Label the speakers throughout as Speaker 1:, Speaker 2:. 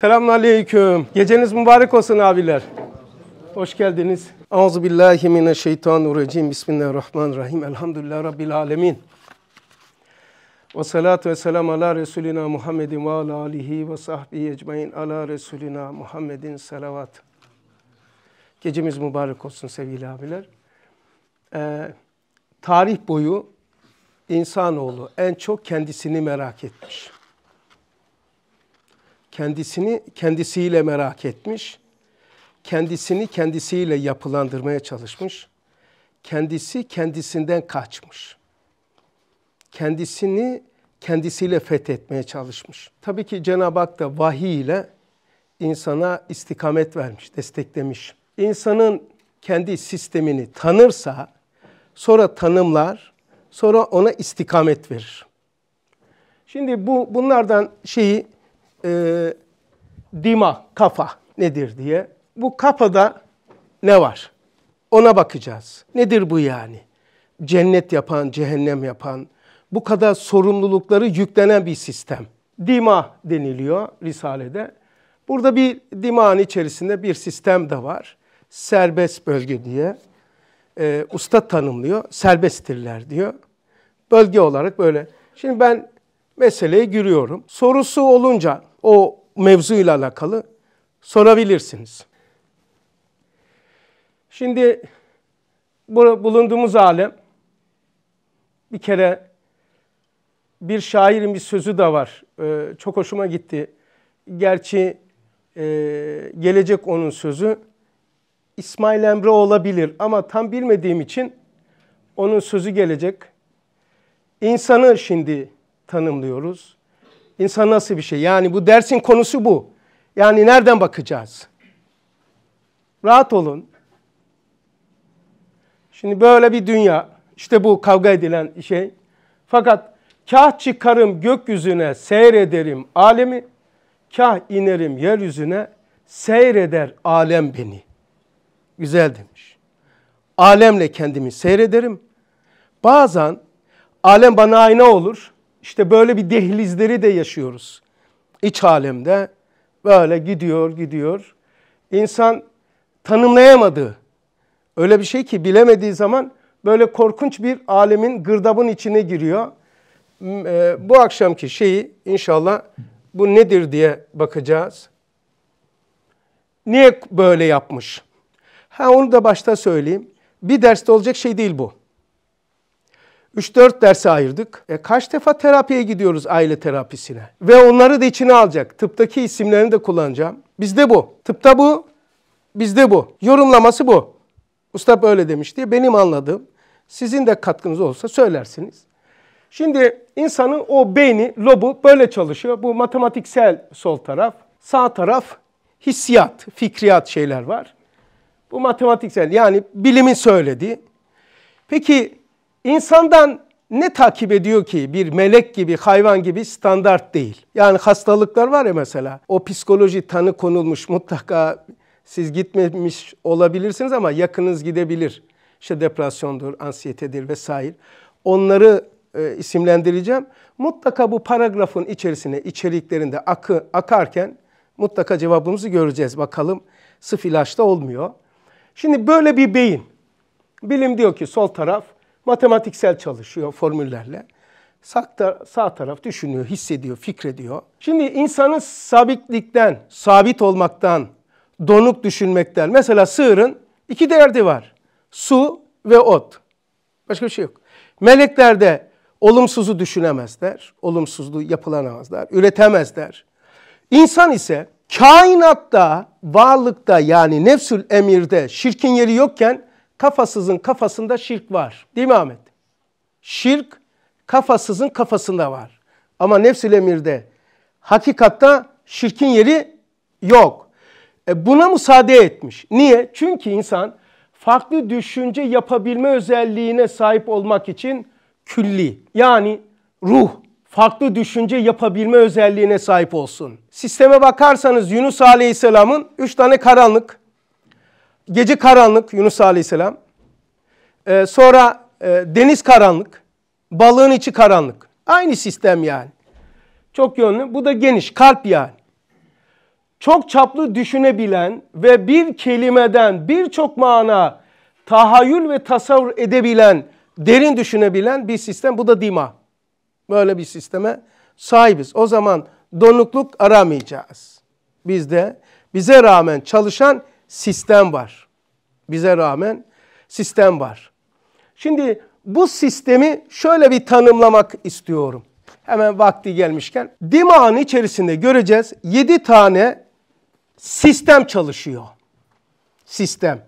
Speaker 1: Selamun aleyküm. Geceniz mübarek olsun abiler. Hoş geldiniz. Auzu billahi mineşşeytanirracim. Bismillahirrahmanirrahim. Elhamdülillahi rabbil alemin. Ve salatu ve selam ala Resulina Muhammedin ve ala alihi ve sahbihi ecmain ala Resulina Muhammedin salavat. Gecemiz mübarek olsun sevgili abiler. Ee, tarih boyu insanoğlu en çok kendisini merak etmiş kendisini kendisiyle merak etmiş, kendisini kendisiyle yapılandırmaya çalışmış, kendisi kendisinden kaçmış. Kendisini kendisiyle fethetmeye çalışmış. Tabii ki Cenab-ı Hak da vahiy ile insana istikamet vermiş, desteklemiş. İnsanın kendi sistemini tanırsa, sonra tanımlar, sonra ona istikamet verir. Şimdi bu bunlardan şeyi e, dima, kafa nedir diye. Bu kafada ne var? Ona bakacağız. Nedir bu yani? Cennet yapan, cehennem yapan, bu kadar sorumlulukları yüklenen bir sistem. Dima deniliyor Risale'de. Burada bir dimağın içerisinde bir sistem de var. Serbest bölge diye. E, usta tanımlıyor. Serbesttirler diyor. Bölge olarak böyle. Şimdi ben meseleyi görüyorum Sorusu olunca o mevzuyla alakalı sorabilirsiniz. Şimdi bulunduğumuz alem bir kere bir şairin bir sözü de var. Ee, çok hoşuma gitti. Gerçi e, gelecek onun sözü. İsmail Emre olabilir ama tam bilmediğim için onun sözü gelecek. İnsanı şimdi tanımlıyoruz. İnsan nasıl bir şey? Yani bu dersin konusu bu. Yani nereden bakacağız? Rahat olun. Şimdi böyle bir dünya. İşte bu kavga edilen şey. Fakat kah çıkarım gökyüzüne seyrederim alemi, kah inerim yeryüzüne seyreder alem beni. Güzel demiş. Alemle kendimi seyrederim. Bazen alem bana ayna olur. İşte böyle bir dehlizleri de yaşıyoruz. İç alemde böyle gidiyor gidiyor. İnsan tanımlayamadığı öyle bir şey ki bilemediği zaman böyle korkunç bir alemin gırdabın içine giriyor. E, bu akşamki şeyi inşallah bu nedir diye bakacağız. Niye böyle yapmış? Ha onu da başta söyleyeyim. Bir derste olacak şey değil bu. 3-4 derse ayırdık. E, kaç defa terapiye gidiyoruz aile terapisine? Ve onları da içine alacak. Tıptaki isimlerini de kullanacağım. Bizde bu. Tıpta bu, bizde bu. Yorumlaması bu. Usta böyle demişti. Benim anladığım. Sizin de katkınız olsa söylersiniz. Şimdi insanın o beyni, lobu böyle çalışıyor. Bu matematiksel sol taraf, sağ taraf hissiyat, fikriyat şeyler var. Bu matematiksel yani bilimin söylediği. Peki İnsandan ne takip ediyor ki bir melek gibi hayvan gibi standart değil. Yani hastalıklar var ya mesela o psikoloji tanı konulmuş mutlaka siz gitmemiş olabilirsiniz ama yakınız gidebilir. İşte depresyondur, ansiyetedir vesaire. Onları e, isimlendireceğim. Mutlaka bu paragrafın içerisine, içeriklerinde akı, akarken mutlaka cevabımızı göreceğiz. Bakalım sıf ilaçta olmuyor. Şimdi böyle bir beyin. Bilim diyor ki sol taraf matematiksel çalışıyor formüllerle. Sağ, sağ taraf düşünüyor, hissediyor, fikrediyor. Şimdi insanın sabitlikten, sabit olmaktan, donuk düşünmekten. Mesela sığırın iki derdi var. Su ve ot. Başka bir şey yok. Melekler de olumsuzu düşünemezler, olumsuzluğu yapılanamazlar, üretemezler. İnsan ise kainatta, varlıkta yani nefsül emirde şirkin yeri yokken kafasızın kafasında şirk var. Değil mi Ahmet? Şirk kafasızın kafasında var. Ama nefs-i emirde hakikatta şirkin yeri yok. E buna müsaade etmiş. Niye? Çünkü insan farklı düşünce yapabilme özelliğine sahip olmak için külli yani ruh farklı düşünce yapabilme özelliğine sahip olsun. Sisteme bakarsanız Yunus Aleyhisselam'ın üç tane karanlık, gece karanlık Yunus Aleyhisselam. Ee, sonra e, deniz karanlık, balığın içi karanlık. Aynı sistem yani. Çok yönlü. Bu da geniş, kalp yani. Çok çaplı düşünebilen ve bir kelimeden birçok mana tahayyül ve tasavvur edebilen, derin düşünebilen bir sistem. Bu da dima. Böyle bir sisteme sahibiz. O zaman donukluk aramayacağız. Bizde bize rağmen çalışan sistem var. Bize rağmen sistem var. Şimdi bu sistemi şöyle bir tanımlamak istiyorum. Hemen vakti gelmişken. Dimağın içerisinde göreceğiz 7 tane sistem çalışıyor. Sistem.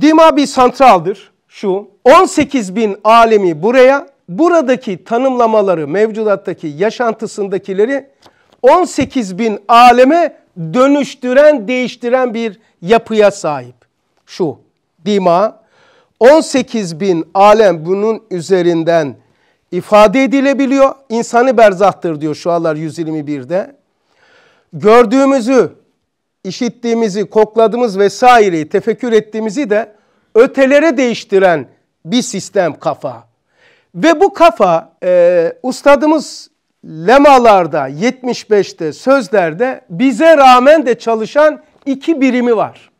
Speaker 1: Dima bir santraldır şu. 18 bin alemi buraya, buradaki tanımlamaları, mevcudattaki yaşantısındakileri 18 bin aleme dönüştüren, değiştiren bir yapıya sahip. Şu dima 18 bin alem bunun üzerinden ifade edilebiliyor. İnsanı berzahtır diyor şu anlar 121'de. Gördüğümüzü, işittiğimizi, kokladığımız vesaireyi, tefekkür ettiğimizi de ötelere değiştiren bir sistem kafa. Ve bu kafa e, ustadımız lemalarda, 75'te, sözlerde bize rağmen de çalışan iki birimi var.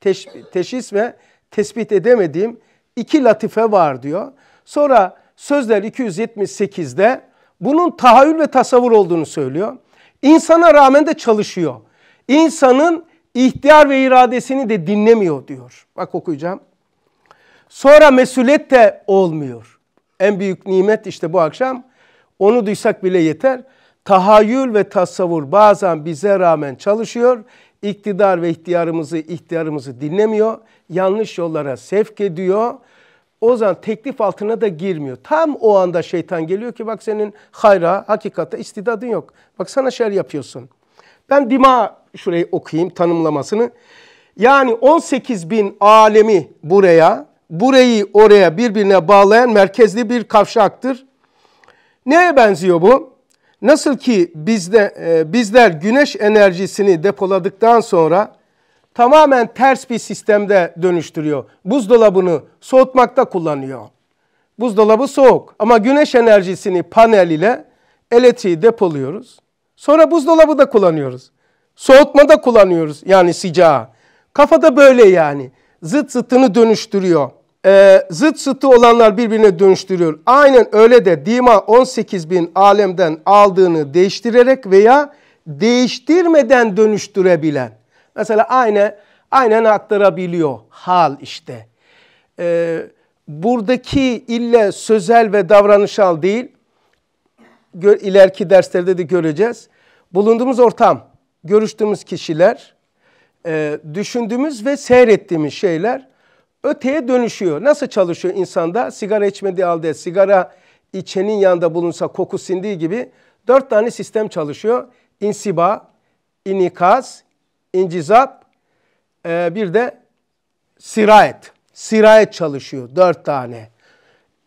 Speaker 1: Teş, teşhis ve tespit edemediğim iki latife var diyor. Sonra Sözler 278'de bunun tahayyül ve tasavvur olduğunu söylüyor. İnsana rağmen de çalışıyor. İnsanın ihtiyar ve iradesini de dinlemiyor diyor. Bak okuyacağım. Sonra mesuliyet de olmuyor. En büyük nimet işte bu akşam. Onu duysak bile yeter. Tahayyül ve tasavvur bazen bize rağmen çalışıyor iktidar ve ihtiyarımızı, ihtiyarımızı dinlemiyor. Yanlış yollara sevk ediyor. O zaman teklif altına da girmiyor. Tam o anda şeytan geliyor ki bak senin hayra, hakikate istidadın yok. Bak sana şer yapıyorsun. Ben dima şurayı okuyayım tanımlamasını. Yani 18 bin alemi buraya, burayı oraya birbirine bağlayan merkezli bir kavşaktır. Neye benziyor bu? Nasıl ki bizde e, bizler güneş enerjisini depoladıktan sonra tamamen ters bir sistemde dönüştürüyor. Buzdolabını soğutmakta kullanıyor. Buzdolabı soğuk ama güneş enerjisini panel ile elektriği depoluyoruz. Sonra buzdolabı da kullanıyoruz. Soğutmada kullanıyoruz yani sıcağı. Kafada böyle yani. Zıt zıtını dönüştürüyor e, zıt zıttı olanlar birbirine dönüştürüyor. Aynen öyle de Dima 18 bin alemden aldığını değiştirerek veya değiştirmeden dönüştürebilen. Mesela aynı aynen aktarabiliyor hal işte. E, buradaki ille sözel ve davranışal değil, ileriki derslerde de göreceğiz. Bulunduğumuz ortam, görüştüğümüz kişiler, e, düşündüğümüz ve seyrettiğimiz şeyler öteye dönüşüyor. Nasıl çalışıyor insanda? Sigara içmediği halde sigara içenin yanında bulunsa koku sindiği gibi dört tane sistem çalışıyor. İnsiba, inikaz, incizap, e, bir de sirayet. Sirayet çalışıyor dört tane.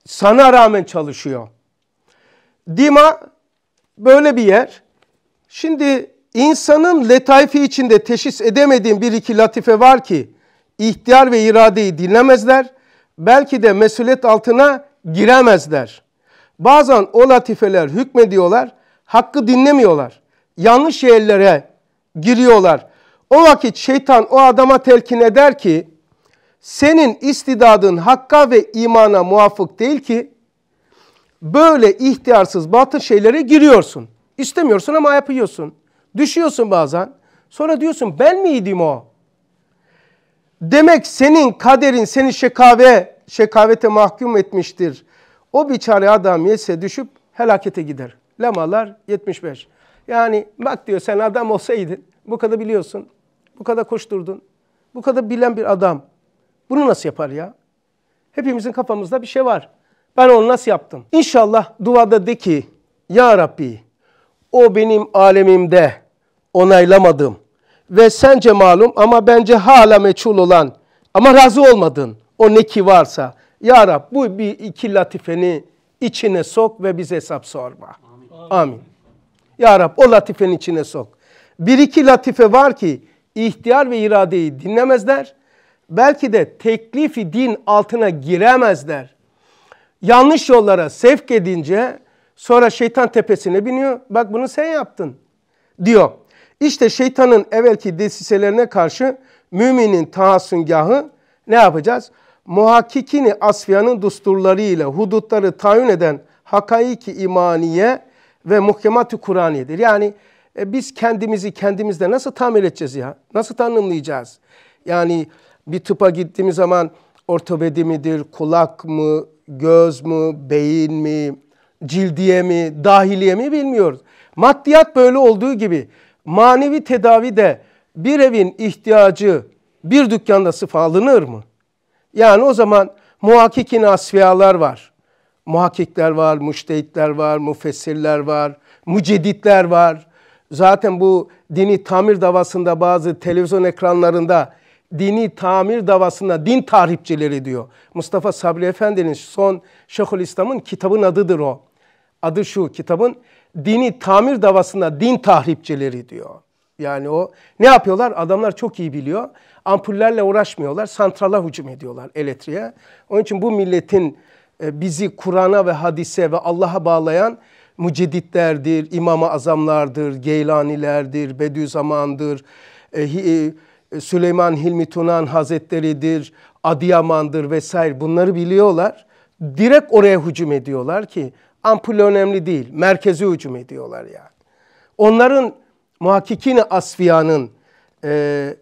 Speaker 1: Sana rağmen çalışıyor. Dima böyle bir yer. Şimdi insanın letaifi içinde teşhis edemediğim bir iki latife var ki ihtiyar ve iradeyi dinlemezler. Belki de mesuliyet altına giremezler. Bazen o latifeler hükmediyorlar, hakkı dinlemiyorlar. Yanlış yerlere giriyorlar. O vakit şeytan o adama telkin eder ki, senin istidadın hakka ve imana muvafık değil ki, böyle ihtiyarsız batın şeylere giriyorsun. İstemiyorsun ama yapıyorsun. Düşüyorsun bazen. Sonra diyorsun ben miydim o? Demek senin kaderin seni şekave, şekavete mahkum etmiştir. O biçare adam yese düşüp helakete gider. Lemalar 75. Yani bak diyor sen adam olsaydın bu kadar biliyorsun, bu kadar koşturdun, bu kadar bilen bir adam. Bunu nasıl yapar ya? Hepimizin kafamızda bir şey var. Ben onu nasıl yaptım? İnşallah duada de ki ya Rabbi o benim alemimde onaylamadım ve sence malum ama bence hala meçhul olan ama razı olmadın o ne ki varsa. Ya Rab bu bir iki latifeni içine sok ve bize hesap sorma. Amin. Amin. Ya Rab o latifenin içine sok. Bir iki latife var ki ihtiyar ve iradeyi dinlemezler. Belki de teklifi din altına giremezler. Yanlış yollara sevk edince sonra şeytan tepesine biniyor. Bak bunu sen yaptın diyor. İşte şeytanın evvelki desiselerine karşı müminin tahasüngahı ne yapacağız? Muhakkikini asfiyanın dusturlarıyla hudutları tayin eden hakaiki imaniye ve muhkemat-ı Kur'aniyedir. Yani e, biz kendimizi kendimizde nasıl tamir edeceğiz ya? Nasıl tanımlayacağız? Yani bir tıpa gittiğimiz zaman ortopedi midir, kulak mı, göz mü, beyin mi, cildiye mi, dahiliye mi bilmiyoruz. Maddiyat böyle olduğu gibi manevi tedavi de bir evin ihtiyacı bir dükkanda sıfı alınır mı? Yani o zaman muhakkikin asfiyalar var. Muhakkikler var, müştehitler var, müfessirler var, müceditler var. Zaten bu dini tamir davasında bazı televizyon ekranlarında dini tamir davasında din tahripçileri diyor. Mustafa Sabri Efendi'nin son İslam'ın kitabın adıdır o adı şu kitabın dini tamir davasına din tahripçileri diyor. Yani o ne yapıyorlar? Adamlar çok iyi biliyor. Ampullerle uğraşmıyorlar. Santrala hücum ediyorlar elektriğe. Onun için bu milletin e, bizi Kur'an'a ve hadise ve Allah'a bağlayan mücedditlerdir, imam azamlardır, geylanilerdir, Bediüzzaman'dır, e, e, Süleyman Hilmi Tunan Hazretleri'dir, Adıyaman'dır vesaire bunları biliyorlar. Direkt oraya hücum ediyorlar ki ampul önemli değil. Merkezi hücum ediyorlar yani. Onların muhakkikini asfiyanın e,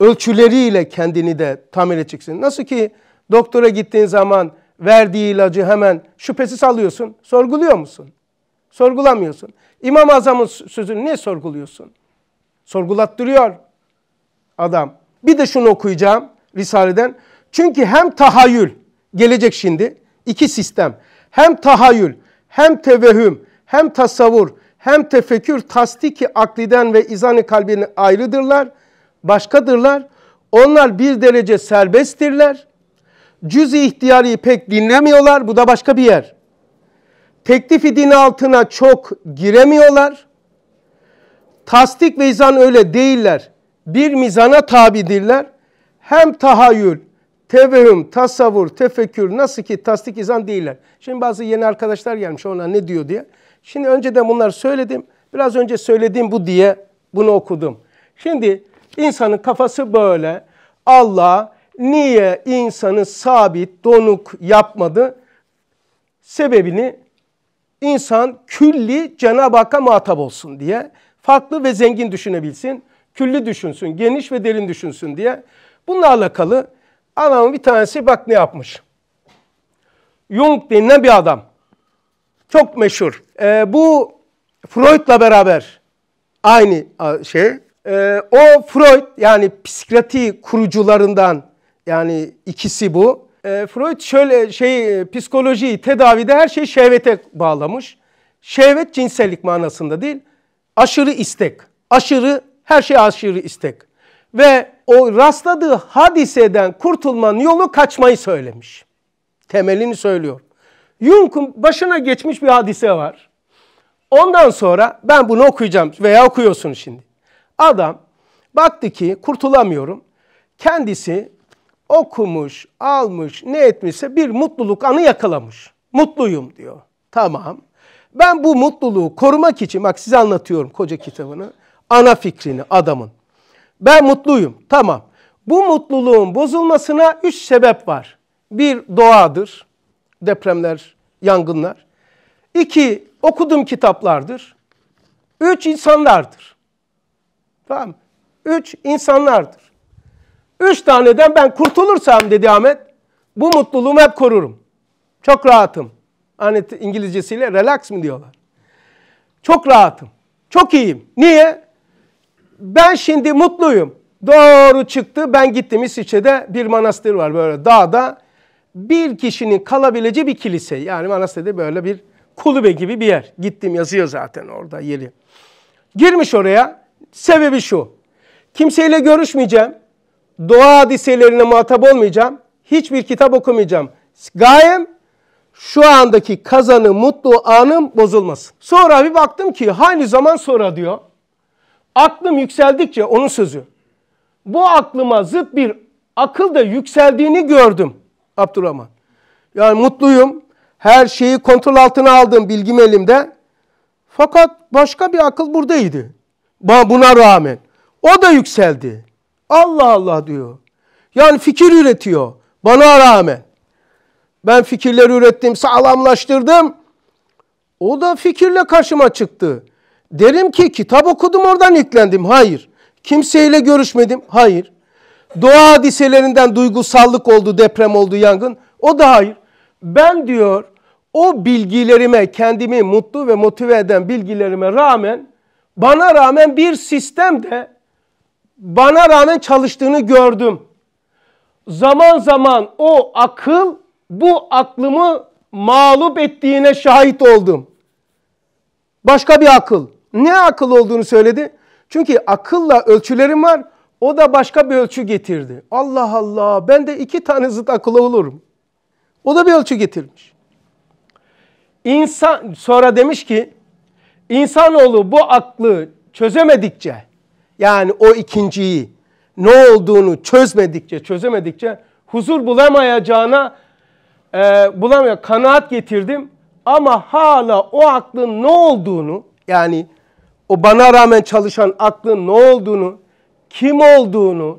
Speaker 1: ölçüleriyle kendini de tamir edeceksin. Nasıl ki doktora gittiğin zaman verdiği ilacı hemen şüphesiz alıyorsun. Sorguluyor musun? Sorgulamıyorsun. İmam Azam'ın sözünü niye sorguluyorsun? Sorgulattırıyor adam. Bir de şunu okuyacağım Risale'den. Çünkü hem tahayyül, gelecek şimdi, iki sistem. Hem tahayyül, hem tevehüm hem tasavvur hem tefekkür tasdiki akliden ve izanı kalbini ayrıdırlar, başkadırlar. Onlar bir derece serbesttirler. Cüz-i ihtiyari pek dinlemiyorlar. Bu da başka bir yer. Teklifi din altına çok giremiyorlar. Tasdik ve izan öyle değiller. Bir mizana tabidirler. Hem tahayyül tevehüm, tasavvur, tefekkür nasıl ki tasdik izan değiller. Şimdi bazı yeni arkadaşlar gelmiş ona ne diyor diye. Şimdi önceden bunları söyledim. Biraz önce söylediğim bu diye bunu okudum. Şimdi insanın kafası böyle. Allah niye insanı sabit, donuk yapmadı? Sebebini insan külli Cenab-ı Hakk'a muhatap olsun diye. Farklı ve zengin düşünebilsin. Külli düşünsün, geniş ve derin düşünsün diye. Bununla alakalı Adamın bir tanesi bak ne yapmış. Jung denilen bir adam. Çok meşhur. E, bu Freud'la beraber aynı şey. E, o Freud yani psikiyatri kurucularından yani ikisi bu. E, Freud şöyle şey e, psikolojiyi tedavide her şeyi şehvete bağlamış. Şehvet cinsellik manasında değil. Aşırı istek. Aşırı her şey aşırı istek. Ve o rastladığı hadiseden kurtulmanın yolu kaçmayı söylemiş. Temelini söylüyor. Jung'un başına geçmiş bir hadise var. Ondan sonra ben bunu okuyacağım veya okuyorsun şimdi. Adam baktı ki kurtulamıyorum. Kendisi okumuş, almış, ne etmişse bir mutluluk anı yakalamış. Mutluyum diyor. Tamam. Ben bu mutluluğu korumak için, bak size anlatıyorum koca kitabını, ana fikrini adamın. Ben mutluyum. Tamam. Bu mutluluğun bozulmasına üç sebep var. Bir doğadır. Depremler, yangınlar. İki okudum kitaplardır. Üç insanlardır. Tamam Üç insanlardır. Üç taneden ben kurtulursam dedi Ahmet. Bu mutluluğumu hep korurum. Çok rahatım. Hani İngilizcesiyle relax mı diyorlar. Çok rahatım. Çok iyiyim. Niye? ben şimdi mutluyum. Doğru çıktı ben gittim İsviçre'de bir manastır var böyle dağda. Bir kişinin kalabileceği bir kilise. Yani manastırda böyle bir kulübe gibi bir yer. Gittim yazıyor zaten orada yeri. Girmiş oraya. Sebebi şu. Kimseyle görüşmeyeceğim. Doğa hadiselerine muhatap olmayacağım. Hiçbir kitap okumayacağım. Gayem şu andaki kazanı, mutlu anım bozulmasın. Sonra bir baktım ki hani zaman sonra diyor aklım yükseldikçe onun sözü. Bu aklıma zıt bir akıl da yükseldiğini gördüm Abdurrahman. Yani mutluyum. Her şeyi kontrol altına aldım bilgim elimde. Fakat başka bir akıl buradaydı. Buna rağmen. O da yükseldi. Allah Allah diyor. Yani fikir üretiyor. Bana rağmen. Ben fikirleri ürettim, sağlamlaştırdım. O da fikirle karşıma çıktı. Derim ki kitap okudum oradan yüklendim. Hayır. Kimseyle görüşmedim. Hayır. Doğa hadiselerinden duygusallık oldu, deprem oldu, yangın. O da hayır. Ben diyor o bilgilerime, kendimi mutlu ve motive eden bilgilerime rağmen bana rağmen bir sistem de bana rağmen çalıştığını gördüm. Zaman zaman o akıl bu aklımı mağlup ettiğine şahit oldum. Başka bir akıl. Ne akıl olduğunu söyledi? Çünkü akılla ölçülerim var. O da başka bir ölçü getirdi. Allah Allah ben de iki tane zıt akıla olurum. O da bir ölçü getirmiş. İnsan sonra demiş ki insanoğlu bu aklı çözemedikçe yani o ikinciyi ne olduğunu çözmedikçe çözemedikçe huzur bulamayacağına e, bulamıyor kanaat getirdim ama hala o aklın ne olduğunu yani o bana rağmen çalışan aklın ne olduğunu, kim olduğunu,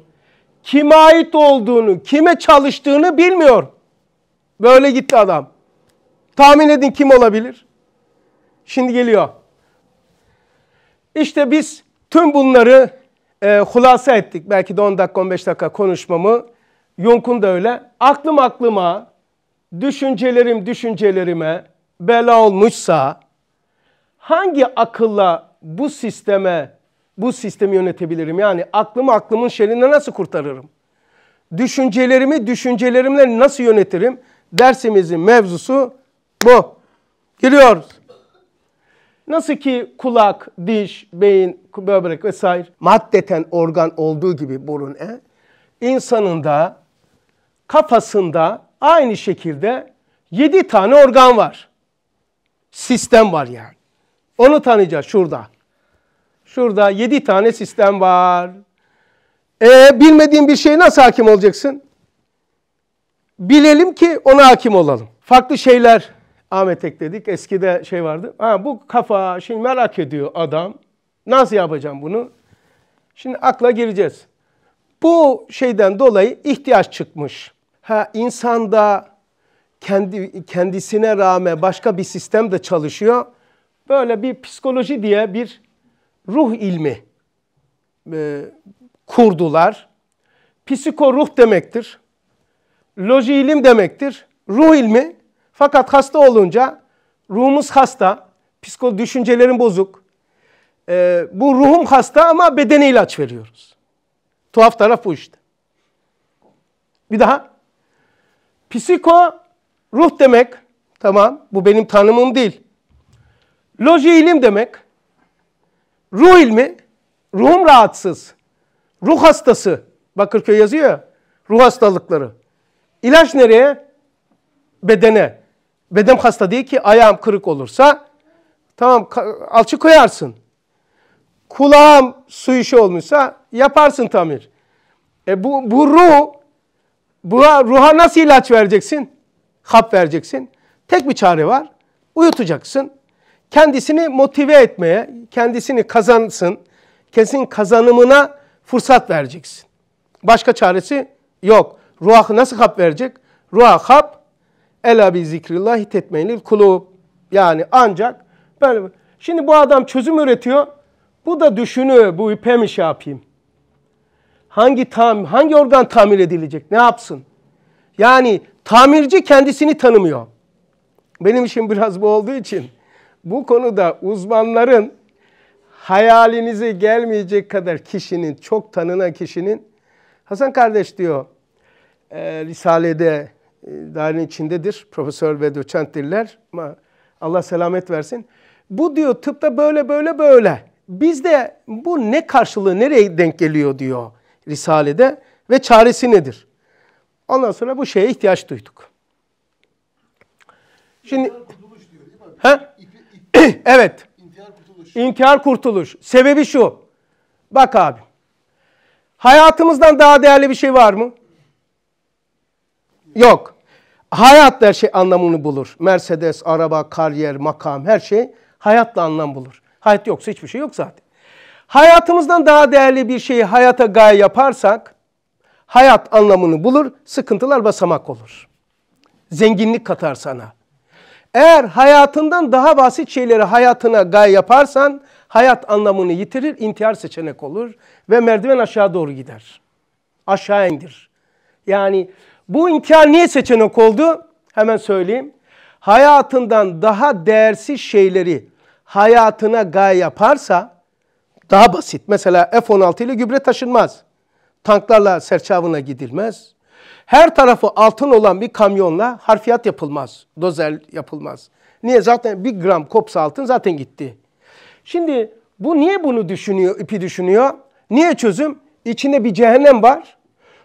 Speaker 1: kime ait olduğunu, kime çalıştığını bilmiyor. Böyle gitti adam. Tahmin edin kim olabilir? Şimdi geliyor. İşte biz tüm bunları e, hulasa ettik. Belki de 10 dakika 15 dakika konuşmamı. Yonkun da öyle. Aklım aklıma, düşüncelerim düşüncelerime bela olmuşsa hangi akılla bu sisteme, bu sistemi yönetebilirim? Yani aklımı aklımın şerinde nasıl kurtarırım? Düşüncelerimi düşüncelerimle nasıl yönetirim? Dersimizin mevzusu bu. Giriyoruz. Nasıl ki kulak, diş, beyin, böbrek vesaire maddeten organ olduğu gibi burun e, insanın da kafasında aynı şekilde yedi tane organ var. Sistem var yani. Onu tanıyacağız şurada. Şurada yedi tane sistem var. E, bilmediğin bir şey nasıl hakim olacaksın? Bilelim ki ona hakim olalım. Farklı şeyler Ahmet ekledik. Eskide şey vardı. Ha, bu kafa şimdi merak ediyor adam. Nasıl yapacağım bunu? Şimdi akla gireceğiz. Bu şeyden dolayı ihtiyaç çıkmış. Ha insanda kendi kendisine rağmen başka bir sistem de çalışıyor böyle bir psikoloji diye bir ruh ilmi e, kurdular. Psiko ruh demektir. Loji ilim demektir. Ruh ilmi fakat hasta olunca ruhumuz hasta, psiko düşüncelerim bozuk. E, bu ruhum hasta ama bedene ilaç veriyoruz. Tuhaf taraf bu işte. Bir daha. Psiko ruh demek. Tamam bu benim tanımım değil. Loji ilim demek. Ruh ilmi, ruhum rahatsız, ruh hastası. Bakırköy yazıyor ya, ruh hastalıkları. İlaç nereye? Bedene. Bedem hasta değil ki ayağım kırık olursa tamam alçı koyarsın. Kulağım su işi olmuşsa yaparsın tamir. E bu, bu ruh, bu ruha nasıl ilaç vereceksin? Hap vereceksin. Tek bir çare var. Uyutacaksın kendisini motive etmeye, kendisini kazansın, kesin kazanımına fırsat vereceksin. Başka çaresi yok. Ruhu nasıl kap verecek? Ruah kap. ela bi zikrillahi tetmeynil kulub. Yani ancak böyle. Şimdi bu adam çözüm üretiyor. Bu da düşünü, bu ipe mi şey yapayım? Hangi tam, hangi organ tamir edilecek? Ne yapsın? Yani tamirci kendisini tanımıyor. Benim işim biraz bu olduğu için bu konuda uzmanların hayalinize gelmeyecek kadar kişinin, çok tanınan kişinin, Hasan kardeş diyor, e, Risale'de e, dairenin içindedir, profesör ve doçenttirler ama Allah selamet versin. Bu diyor tıpta böyle böyle böyle. Bizde bu ne karşılığı, nereye denk geliyor diyor Risale'de ve çaresi nedir? Ondan sonra bu şeye ihtiyaç duyduk. Şimdi... ha? Eh, evet. İnkar kurtuluş. İnkar kurtuluş. Sebebi şu. Bak abi. Hayatımızdan daha değerli bir şey var mı? Yok. Hayat her şey anlamını bulur. Mercedes, araba, kariyer, makam her şey hayatla anlam bulur. Hayat yoksa hiçbir şey yok zaten. Hayatımızdan daha değerli bir şeyi hayata gaye yaparsak hayat anlamını bulur, sıkıntılar basamak olur. Zenginlik katar sana. Eğer hayatından daha basit şeyleri hayatına gay yaparsan hayat anlamını yitirir, intihar seçenek olur ve merdiven aşağı doğru gider. Aşağı indir. Yani bu intihar niye seçenek oldu? Hemen söyleyeyim. Hayatından daha değersiz şeyleri hayatına gay yaparsa daha basit. Mesela F-16 ile gübre taşınmaz. Tanklarla serçavına gidilmez. Her tarafı altın olan bir kamyonla harfiyat yapılmaz, dozer yapılmaz. Niye? Zaten bir gram kopsa altın zaten gitti. Şimdi bu niye bunu düşünüyor, ipi düşünüyor? Niye çözüm? İçinde bir cehennem var.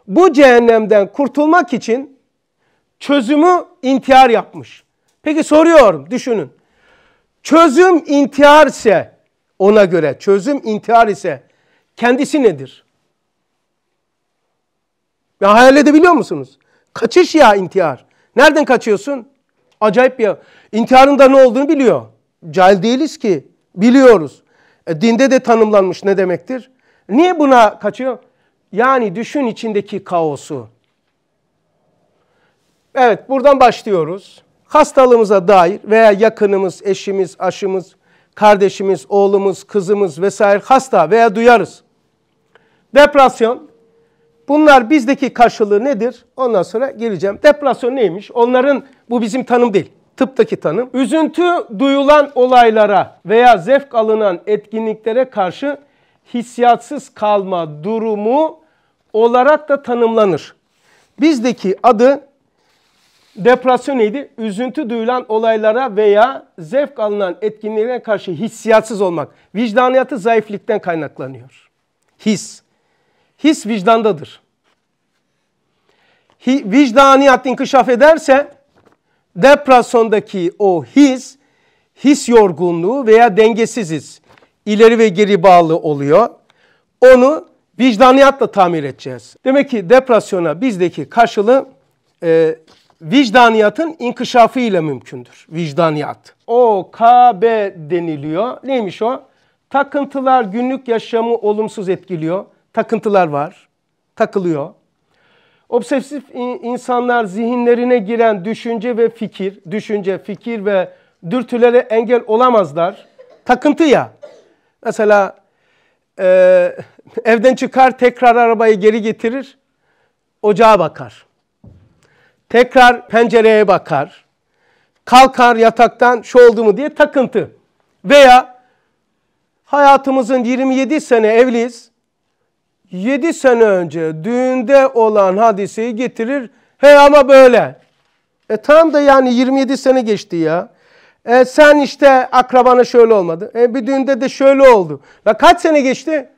Speaker 1: Bu cehennemden kurtulmak için çözümü intihar yapmış. Peki soruyorum, düşünün. Çözüm intihar ise ona göre, çözüm intihar ise kendisi nedir? Ya hayal edebiliyor musunuz? Kaçış ya intihar. Nereden kaçıyorsun? Acayip ya. İntiharın da ne olduğunu biliyor. Cahil değiliz ki. Biliyoruz. E, dinde de tanımlanmış ne demektir? Niye buna kaçıyor? Yani düşün içindeki kaosu. Evet buradan başlıyoruz. Hastalığımıza dair veya yakınımız, eşimiz, aşımız, kardeşimiz, oğlumuz, kızımız vesaire hasta veya duyarız. Depresyon, Bunlar bizdeki karşılığı nedir? Ondan sonra geleceğim. Depresyon neymiş? Onların bu bizim tanım değil. Tıptaki tanım. Üzüntü duyulan olaylara veya zevk alınan etkinliklere karşı hissiyatsız kalma durumu olarak da tanımlanır. Bizdeki adı depresyon neydi? Üzüntü duyulan olaylara veya zevk alınan etkinliklere karşı hissiyatsız olmak. Vicdaniyatı zayıflikten kaynaklanıyor. His. His vicdandadır. Hi, vicdaniyat inkişaf ederse depresyondaki o his, his yorgunluğu veya dengesiziz ileri ve geri bağlı oluyor. Onu vicdaniyatla tamir edeceğiz. Demek ki depresyona bizdeki karşılığı e, vicdaniyatın inkişafı ile mümkündür. Vicdaniyat. O KB deniliyor. Neymiş o? Takıntılar günlük yaşamı olumsuz etkiliyor takıntılar var. Takılıyor. Obsesif insanlar zihinlerine giren düşünce ve fikir, düşünce, fikir ve dürtülere engel olamazlar. Takıntı ya. Mesela e, evden çıkar tekrar arabayı geri getirir, ocağa bakar. Tekrar pencereye bakar. Kalkar yataktan şu oldu mu diye takıntı. Veya hayatımızın 27 sene evliyiz. 7 sene önce düğünde olan hadiseyi getirir. He ama böyle. E tam da yani 27 sene geçti ya. E sen işte akrabana şöyle olmadı. E bir düğünde de şöyle oldu. La kaç sene geçti?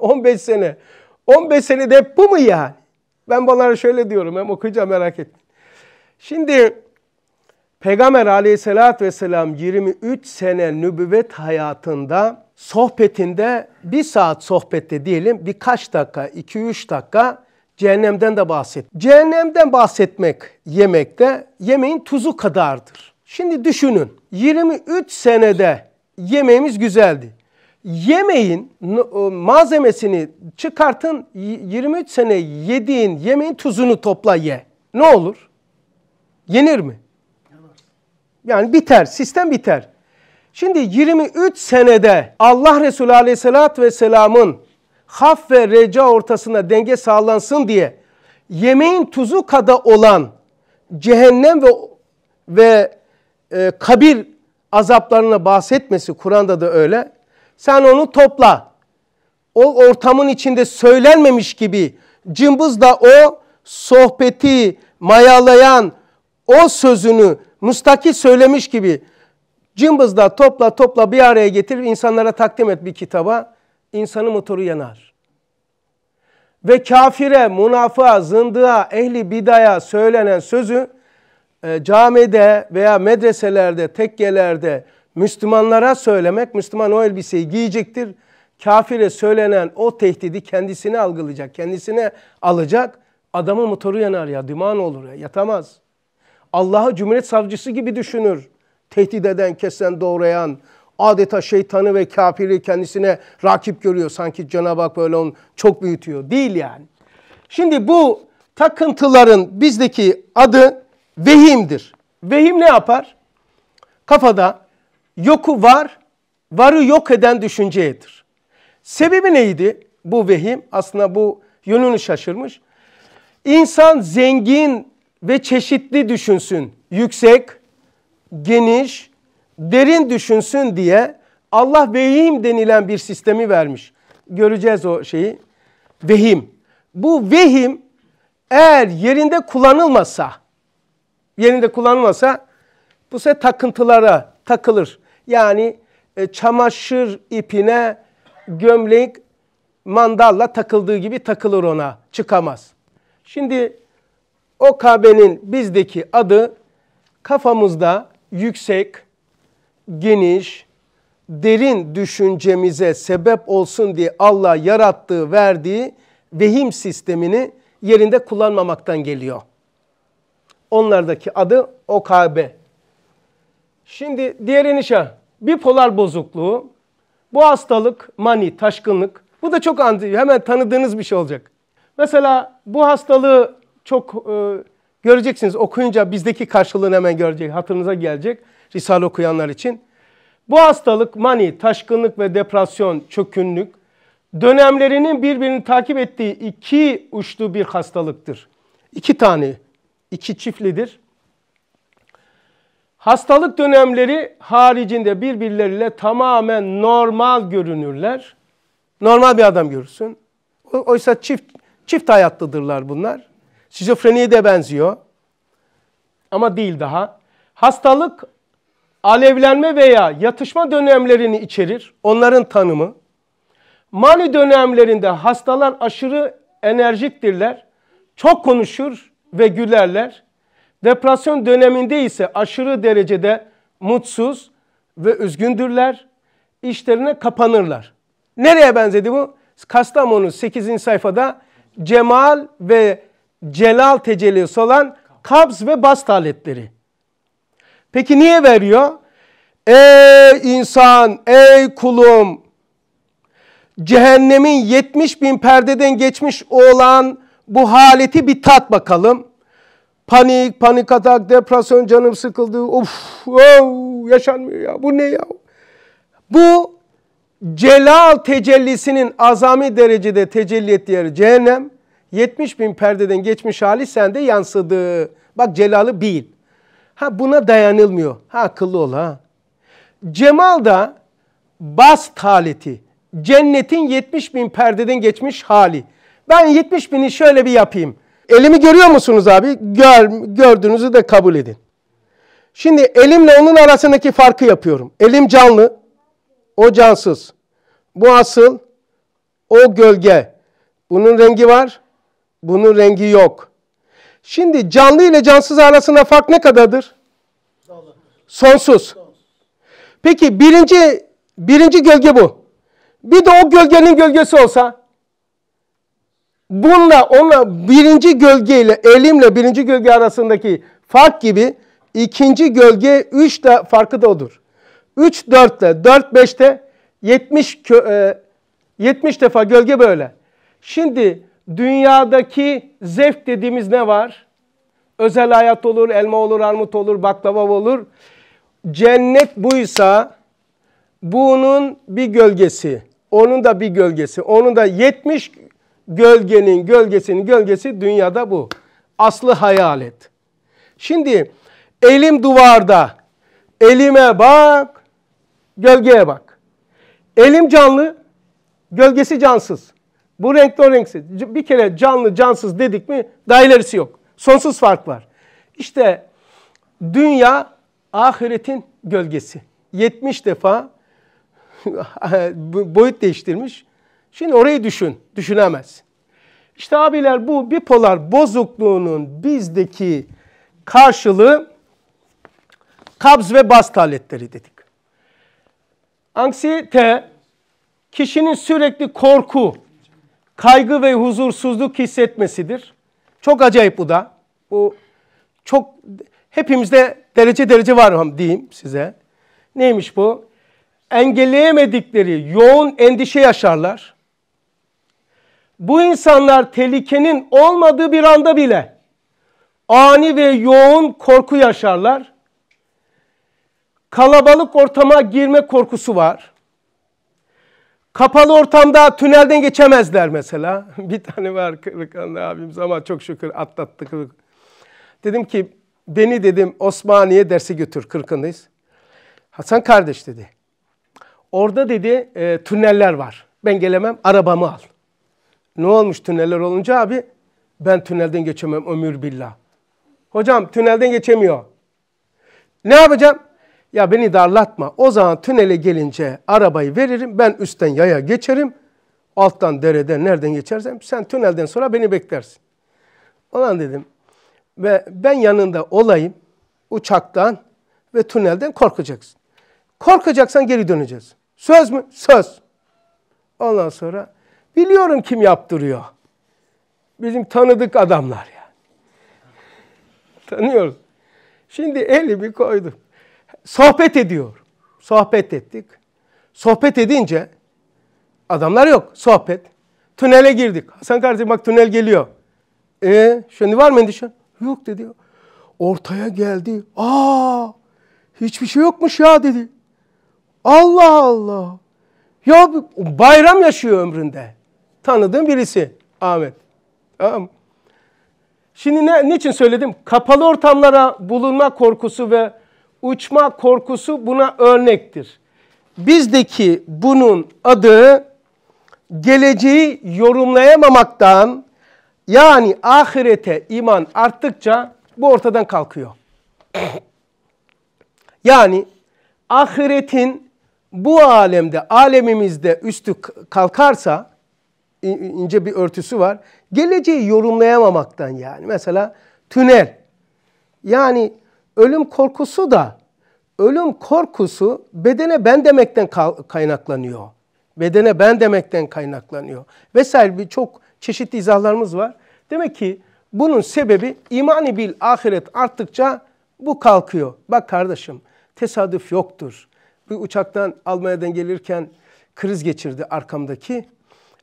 Speaker 1: 15 sene. 15 senede hep bu mu ya? Ben bunlara şöyle diyorum. Hem okuyacağım merak et. Şimdi Peygamber aleyhissalatü vesselam 23 sene nübüvvet hayatında sohbetinde bir saat sohbette diyelim birkaç dakika, iki üç dakika cehennemden de bahset. Cehennemden bahsetmek yemekte yemeğin tuzu kadardır. Şimdi düşünün 23 senede yemeğimiz güzeldi. Yemeğin e, malzemesini çıkartın 23 sene yediğin yemeğin tuzunu topla ye. Ne olur? Yenir mi? Yani biter, sistem biter. Şimdi 23 senede Allah Resulü Aleyhisselatü Vesselam'ın haf ve reca ortasında denge sağlansın diye yemeğin tuzu kada olan cehennem ve ve e, kabir azaplarına bahsetmesi Kur'an'da da öyle. Sen onu topla. O ortamın içinde söylenmemiş gibi da o sohbeti mayalayan o sözünü müstakil söylemiş gibi Cımbızla topla topla bir araya getir, insanlara takdim et bir kitaba. İnsanın motoru yanar. Ve kafire, münafığa, zındığa, ehli bidaya söylenen sözü e, camide veya medreselerde, tekkelerde Müslümanlara söylemek, Müslüman o elbiseyi giyecektir. Kafire söylenen o tehdidi kendisine algılayacak, kendisine alacak. Adamın motoru yanar ya, duman olur ya, yatamaz. Allah'ı cumhuriyet savcısı gibi düşünür tehdit eden, kesen, doğrayan, adeta şeytanı ve kafiri kendisine rakip görüyor. Sanki Cenab-ı Hak böyle onu çok büyütüyor. Değil yani. Şimdi bu takıntıların bizdeki adı vehimdir. Vehim ne yapar? Kafada yoku var, varı yok eden düşünceyedir. Sebebi neydi bu vehim? Aslında bu yönünü şaşırmış. İnsan zengin ve çeşitli düşünsün. Yüksek, geniş, derin düşünsün diye Allah vehim denilen bir sistemi vermiş. Göreceğiz o şeyi. Vehim. Bu vehim eğer yerinde kullanılmasa, yerinde kullanılmasa bu sefer takıntılara takılır. Yani e, çamaşır ipine gömlek mandalla takıldığı gibi takılır ona, çıkamaz. Şimdi o Kabe'nin bizdeki adı kafamızda yüksek, geniş, derin düşüncemize sebep olsun diye Allah yarattığı, verdiği vehim sistemini yerinde kullanmamaktan geliyor. Onlardaki adı okabe. Şimdi diğer inişe bipolar bozukluğu, bu hastalık mani, taşkınlık. Bu da çok hemen tanıdığınız bir şey olacak. Mesela bu hastalığı çok e, Göreceksiniz okuyunca bizdeki karşılığını hemen görecek, hatırınıza gelecek Risale okuyanlar için. Bu hastalık mani, taşkınlık ve depresyon, çökünlük dönemlerinin birbirini takip ettiği iki uçlu bir hastalıktır. İki tane, iki çiftlidir. Hastalık dönemleri haricinde birbirleriyle tamamen normal görünürler. Normal bir adam görürsün. Oysa çift çift hayatlıdırlar bunlar. Şizofreniye de benziyor. Ama değil daha. Hastalık alevlenme veya yatışma dönemlerini içerir. Onların tanımı. Mani dönemlerinde hastalar aşırı enerjiktirler. Çok konuşur ve gülerler. Depresyon döneminde ise aşırı derecede mutsuz ve üzgündürler. İşlerine kapanırlar. Nereye benzedi bu? Kastamonu 8. sayfada cemal ve celal tecellisi olan kabz ve bast aletleri. Peki niye veriyor? Ey insan, ey kulum, cehennemin 70 bin perdeden geçmiş olan bu haleti bir tat bakalım. Panik, panik atak, depresyon, canım sıkıldı. Of, oh, yaşanmıyor ya. Bu ne ya? Bu celal tecellisinin azami derecede tecelli ettiği yer cehennem. 70 bin perdeden geçmiş hali sende yansıdı. Bak celalı bil. Ha buna dayanılmıyor. Ha akıllı ol ha. Cemal da bas taleti. Cennetin 70 bin perdeden geçmiş hali. Ben 70 bini şöyle bir yapayım. Elimi görüyor musunuz abi? Gör, gördüğünüzü de kabul edin. Şimdi elimle onun arasındaki farkı yapıyorum. Elim canlı, o cansız. Bu asıl, o gölge. Bunun rengi var, bunun rengi yok. Şimdi canlı ile cansız arasında fark ne kadardır? Sonsuz. Peki birinci birinci gölge bu. Bir de o gölgenin gölgesi olsa bununla ona birinci gölge ile elimle birinci gölge arasındaki fark gibi ikinci gölge 3 de farkı da odur. 3 4'te 4 5'te 70 70 defa gölge böyle. Şimdi dünyadaki zevk dediğimiz ne var? Özel hayat olur, elma olur, armut olur, baklava olur. Cennet buysa bunun bir gölgesi, onun da bir gölgesi, onun da 70 gölgenin gölgesinin gölgesi dünyada bu. Aslı hayalet. Şimdi elim duvarda, elime bak, gölgeye bak. Elim canlı, gölgesi cansız. Bu renkli o renksiz. Bir kere canlı cansız dedik mi daha ilerisi yok. Sonsuz fark var. İşte dünya ahiretin gölgesi. 70 defa boyut değiştirmiş. Şimdi orayı düşün. Düşünemez. İşte abiler bu bipolar bozukluğunun bizdeki karşılığı kabz ve bast aletleri dedik. Anksiyete kişinin sürekli korku, kaygı ve huzursuzluk hissetmesidir. Çok acayip bu da. Bu çok hepimizde derece derece var diyeyim size. Neymiş bu? Engelleyemedikleri yoğun endişe yaşarlar. Bu insanlar tehlikenin olmadığı bir anda bile ani ve yoğun korku yaşarlar. Kalabalık ortama girme korkusu var. Kapalı ortamda tünelden geçemezler mesela. Bir tane var Kırıkanlı abimiz ama çok şükür atlattık. Dedim ki beni dedim Osmaniye dersi götür Kırkındayız. Hasan kardeş dedi. Orada dedi e, tüneller var. Ben gelemem arabamı al. Ne olmuş tüneller olunca abi? Ben tünelden geçemem ömür billah. Hocam tünelden geçemiyor. Ne yapacağım? Ya beni darlatma. O zaman tünele gelince arabayı veririm. Ben üstten yaya geçerim. Alttan dereden nereden geçersem sen tünelden sonra beni beklersin. Olan dedim. Ve ben yanında olayım. Uçaktan ve tünelden korkacaksın. Korkacaksan geri döneceğiz. Söz mü? Söz. Ondan sonra biliyorum kim yaptırıyor. Bizim tanıdık adamlar yani. Tanıyoruz. Şimdi eli bir koydu sohbet ediyor. Sohbet ettik. Sohbet edince adamlar yok. Sohbet. Tünele girdik. Hasan kardeşim bak tünel geliyor. E şimdi var mı endişen? Yok dedi. Ortaya geldi. Aa hiçbir şey yokmuş ya dedi. Allah Allah. Ya bayram yaşıyor ömründe. Tanıdığım birisi Ahmet. Tamam Şimdi ne, niçin söyledim? Kapalı ortamlara bulunma korkusu ve uçma korkusu buna örnektir. Bizdeki bunun adı geleceği yorumlayamamaktan yani ahirete iman arttıkça bu ortadan kalkıyor. yani ahiretin bu alemde, alemimizde üstü kalkarsa ince bir örtüsü var. Geleceği yorumlayamamaktan yani. Mesela tünel. Yani ölüm korkusu da ölüm korkusu bedene ben demekten kaynaklanıyor. Bedene ben demekten kaynaklanıyor. Vesaire bir çok çeşitli izahlarımız var. Demek ki bunun sebebi imani bil ahiret arttıkça bu kalkıyor. Bak kardeşim tesadüf yoktur. Bir uçaktan Almanya'dan gelirken kriz geçirdi arkamdaki.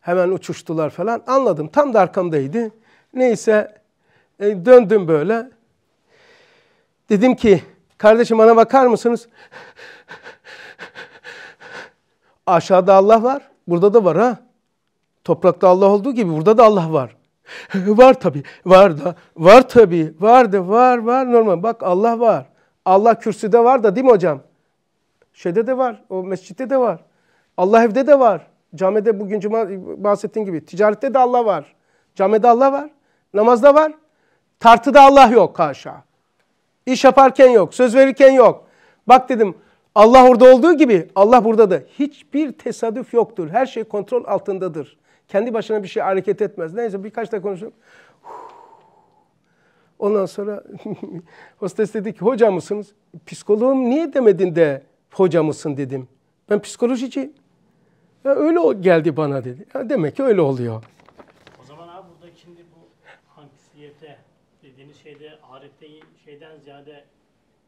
Speaker 1: Hemen uçuştular falan. Anladım. Tam da arkamdaydı. Neyse e, döndüm böyle. Dedim ki kardeşim bana bakar mısınız? Aşağıda Allah var. Burada da var ha. Toprakta Allah olduğu gibi burada da Allah var. var tabi. Var da. Var tabi. Var da. Var var normal. Bak Allah var. Allah kürsüde var da değil mi hocam? Şeyde de var. O mescitte de var. Allah evde de var. Camide bugün cuma bahsettiğim gibi. Ticarette de Allah var. Camide Allah var. Namazda var. Tartıda Allah yok haşa. İş yaparken yok, söz verirken yok. Bak dedim Allah orada olduğu gibi Allah burada da. Hiçbir tesadüf yoktur. Her şey kontrol altındadır. Kendi başına bir şey hareket etmez. Neyse birkaç da konuşalım. Ondan sonra hostes dedi ki hoca mısınız? Psikoloğum niye demedin de hoca mısın dedim. Ben psikolojiciyim. Ya öyle geldi bana dedi. Ya demek ki öyle oluyor. şeyden ziyade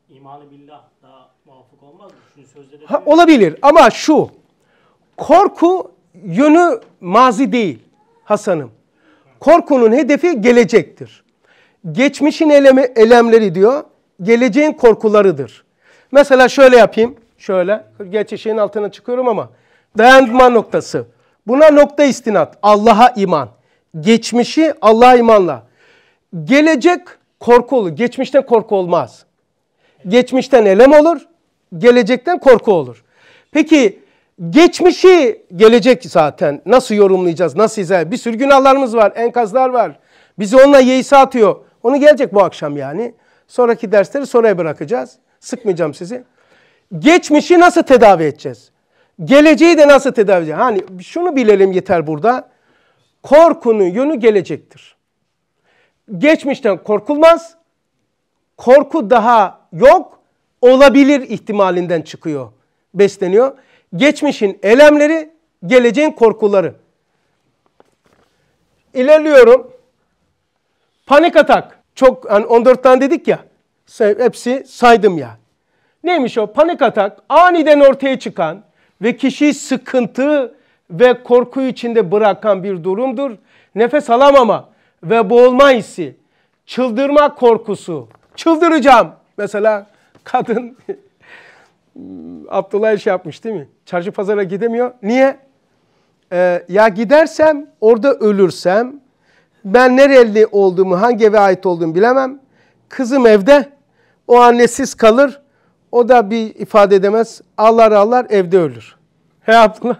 Speaker 1: imanı billah daha muvafık olmaz mı? Çünkü sözde de... Ha, olabilir ama şu, korku yönü mazi değil Hasan'ım. Korkunun hedefi gelecektir. Geçmişin eleme, elemleri diyor, geleceğin korkularıdır. Mesela şöyle yapayım, şöyle, gerçi şeyin altına çıkıyorum ama dayanma noktası. Buna nokta istinat, Allah'a iman. Geçmişi Allah'a imanla. Gelecek korku olur. Geçmişten korku olmaz. Geçmişten elem olur, gelecekten korku olur. Peki geçmişi gelecek zaten. Nasıl yorumlayacağız, nasıl izah? Bir sürü günahlarımız var, enkazlar var. Bizi onunla yeise atıyor. Onu gelecek bu akşam yani. Sonraki dersleri sonraya bırakacağız. Sıkmayacağım sizi. Geçmişi nasıl tedavi edeceğiz? Geleceği de nasıl tedavi edeceğiz? Hani şunu bilelim yeter burada. Korkunun yönü gelecektir geçmişten korkulmaz. Korku daha yok, olabilir ihtimalinden çıkıyor, besleniyor. Geçmişin elemleri, geleceğin korkuları. İlerliyorum. Panik atak. Çok hani 14 tane dedik ya. Hepsi saydım ya. Neymiş o? Panik atak aniden ortaya çıkan ve kişiyi sıkıntı ve korku içinde bırakan bir durumdur. Nefes alamama, ve boğulma hissi, çıldırma korkusu, çıldıracağım. Mesela kadın Abdullah şey yapmış değil mi? Çarşı pazara gidemiyor. Niye? Ee, ya gidersem orada ölürsem ben nereli olduğumu, hangi eve ait olduğumu bilemem. Kızım evde. O annesiz kalır. O da bir ifade edemez. Ağlar ağlar evde ölür. He Abdullah.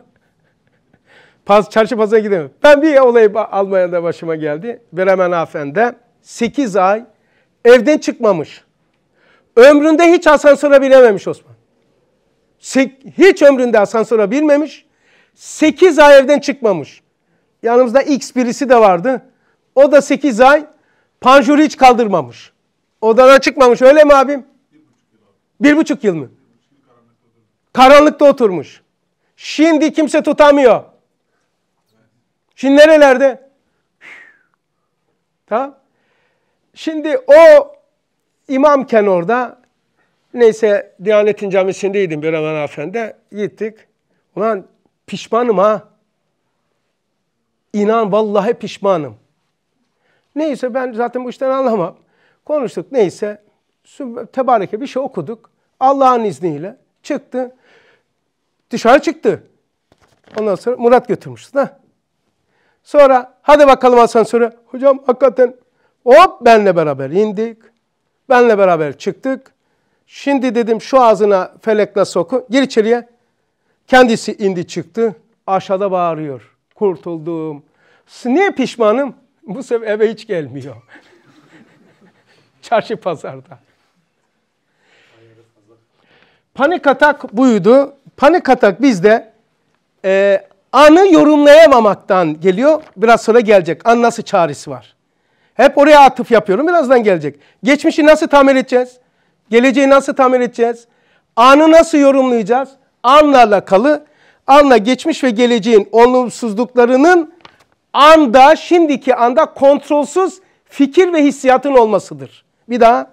Speaker 1: Paz, çarşı pazara gidemem. Ben bir olay Almanya'da başıma geldi. Bremen Afen'de 8 ay evden çıkmamış. Ömründe hiç asansöre binememiş Osman. Hiç ömründe asansöre binmemiş. 8 ay evden çıkmamış. Yanımızda X birisi de vardı. O da 8 ay panjuru hiç kaldırmamış. Odadan çıkmamış öyle mi abim? Bir buçuk yıl mı? Karanlıkta oturmuş. Şimdi kimse tutamıyor. Şimdi nerelerde? Tamam. Şimdi o imamken orada neyse Diyanet'in camisindeydim bir Beraman Efendi. Gittik. Ulan pişmanım ha. İnan vallahi pişmanım. Neyse ben zaten bu işten anlamam. Konuştuk neyse. Tebareke bir şey okuduk. Allah'ın izniyle çıktı. Dışarı çıktı. Ondan sonra Murat götürmüştü. Ha? Sonra hadi bakalım asansöre. Hocam hakikaten hop benle beraber indik. Benle beraber çıktık. Şimdi dedim şu ağzına felekle soku. Gir içeriye. Kendisi indi çıktı. Aşağıda bağırıyor. Kurtuldum. Niye pişmanım? Bu sefer eve hiç gelmiyor. Çarşı pazarda. Panik atak buydu. Panik atak bizde e, Anı yorumlayamamaktan geliyor. Biraz sonra gelecek. An nasıl çaresi var? Hep oraya atıf yapıyorum. Birazdan gelecek. Geçmişi nasıl tamir edeceğiz? Geleceği nasıl tamir edeceğiz? Anı nasıl yorumlayacağız? Anlarla kalı. Anla geçmiş ve geleceğin olumsuzluklarının anda, şimdiki anda kontrolsüz fikir ve hissiyatın olmasıdır. Bir daha.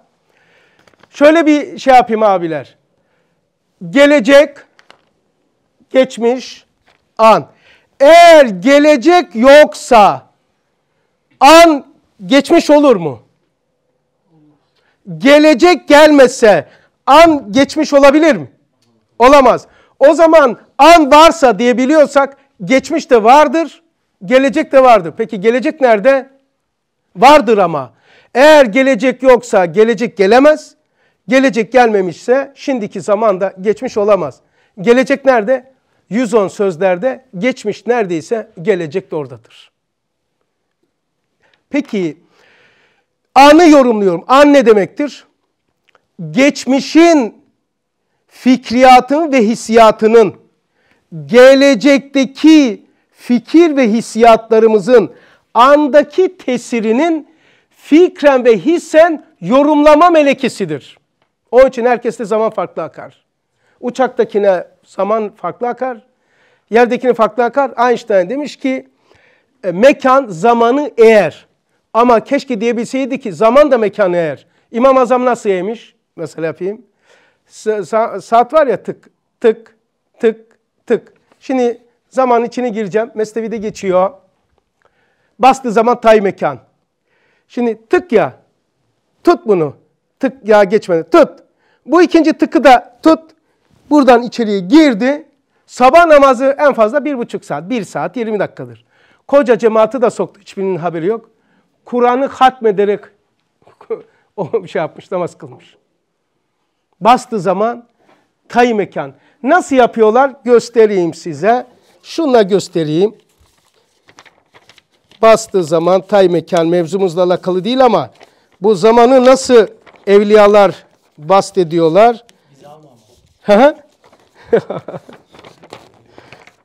Speaker 1: Şöyle bir şey yapayım abiler. Gelecek, geçmiş, an. Eğer gelecek yoksa an geçmiş olur mu? Gelecek gelmese an geçmiş olabilir mi? Olamaz. O zaman an varsa diyebiliyorsak geçmiş de vardır, gelecek de vardır. Peki gelecek nerede? Vardır ama. Eğer gelecek yoksa gelecek gelemez. Gelecek gelmemişse şimdiki zamanda geçmiş olamaz. Gelecek nerede? 110 sözlerde geçmiş neredeyse gelecek de oradadır. Peki anı yorumluyorum. An ne demektir? Geçmişin fikriyatın ve hissiyatının gelecekteki fikir ve hissiyatlarımızın andaki tesirinin fikren ve hissen yorumlama melekesidir. Onun için herkeste zaman farklı akar. Uçaktakine zaman farklı akar, yerdekini farklı akar. Einstein demiş ki e, mekan zamanı eğer ama keşke diyebilseydi ki zaman da mekan eğer. İmam Azam nasıl yemiş? Mesela yapayım. Sa saat var ya tık tık tık tık. Şimdi zaman içine gireceğim. Mesnevi'de geçiyor. Bastı zaman tay mekan. Şimdi tık ya. Tut bunu. Tık ya geçmedi. Tut. Bu ikinci tıkı da tut. Buradan içeriye girdi. Sabah namazı en fazla bir buçuk saat, bir saat yirmi dakikadır. Koca cemaati da soktu, hiçbirinin haberi yok. Kur'an'ı hatmederek o bir şey yapmış, namaz kılmış. Bastı zaman, tay mekan. Nasıl yapıyorlar? Göstereyim size. Şunla göstereyim. Bastığı zaman tay mekan mevzumuzla alakalı değil ama bu zamanı nasıl evliyalar bast ediyorlar?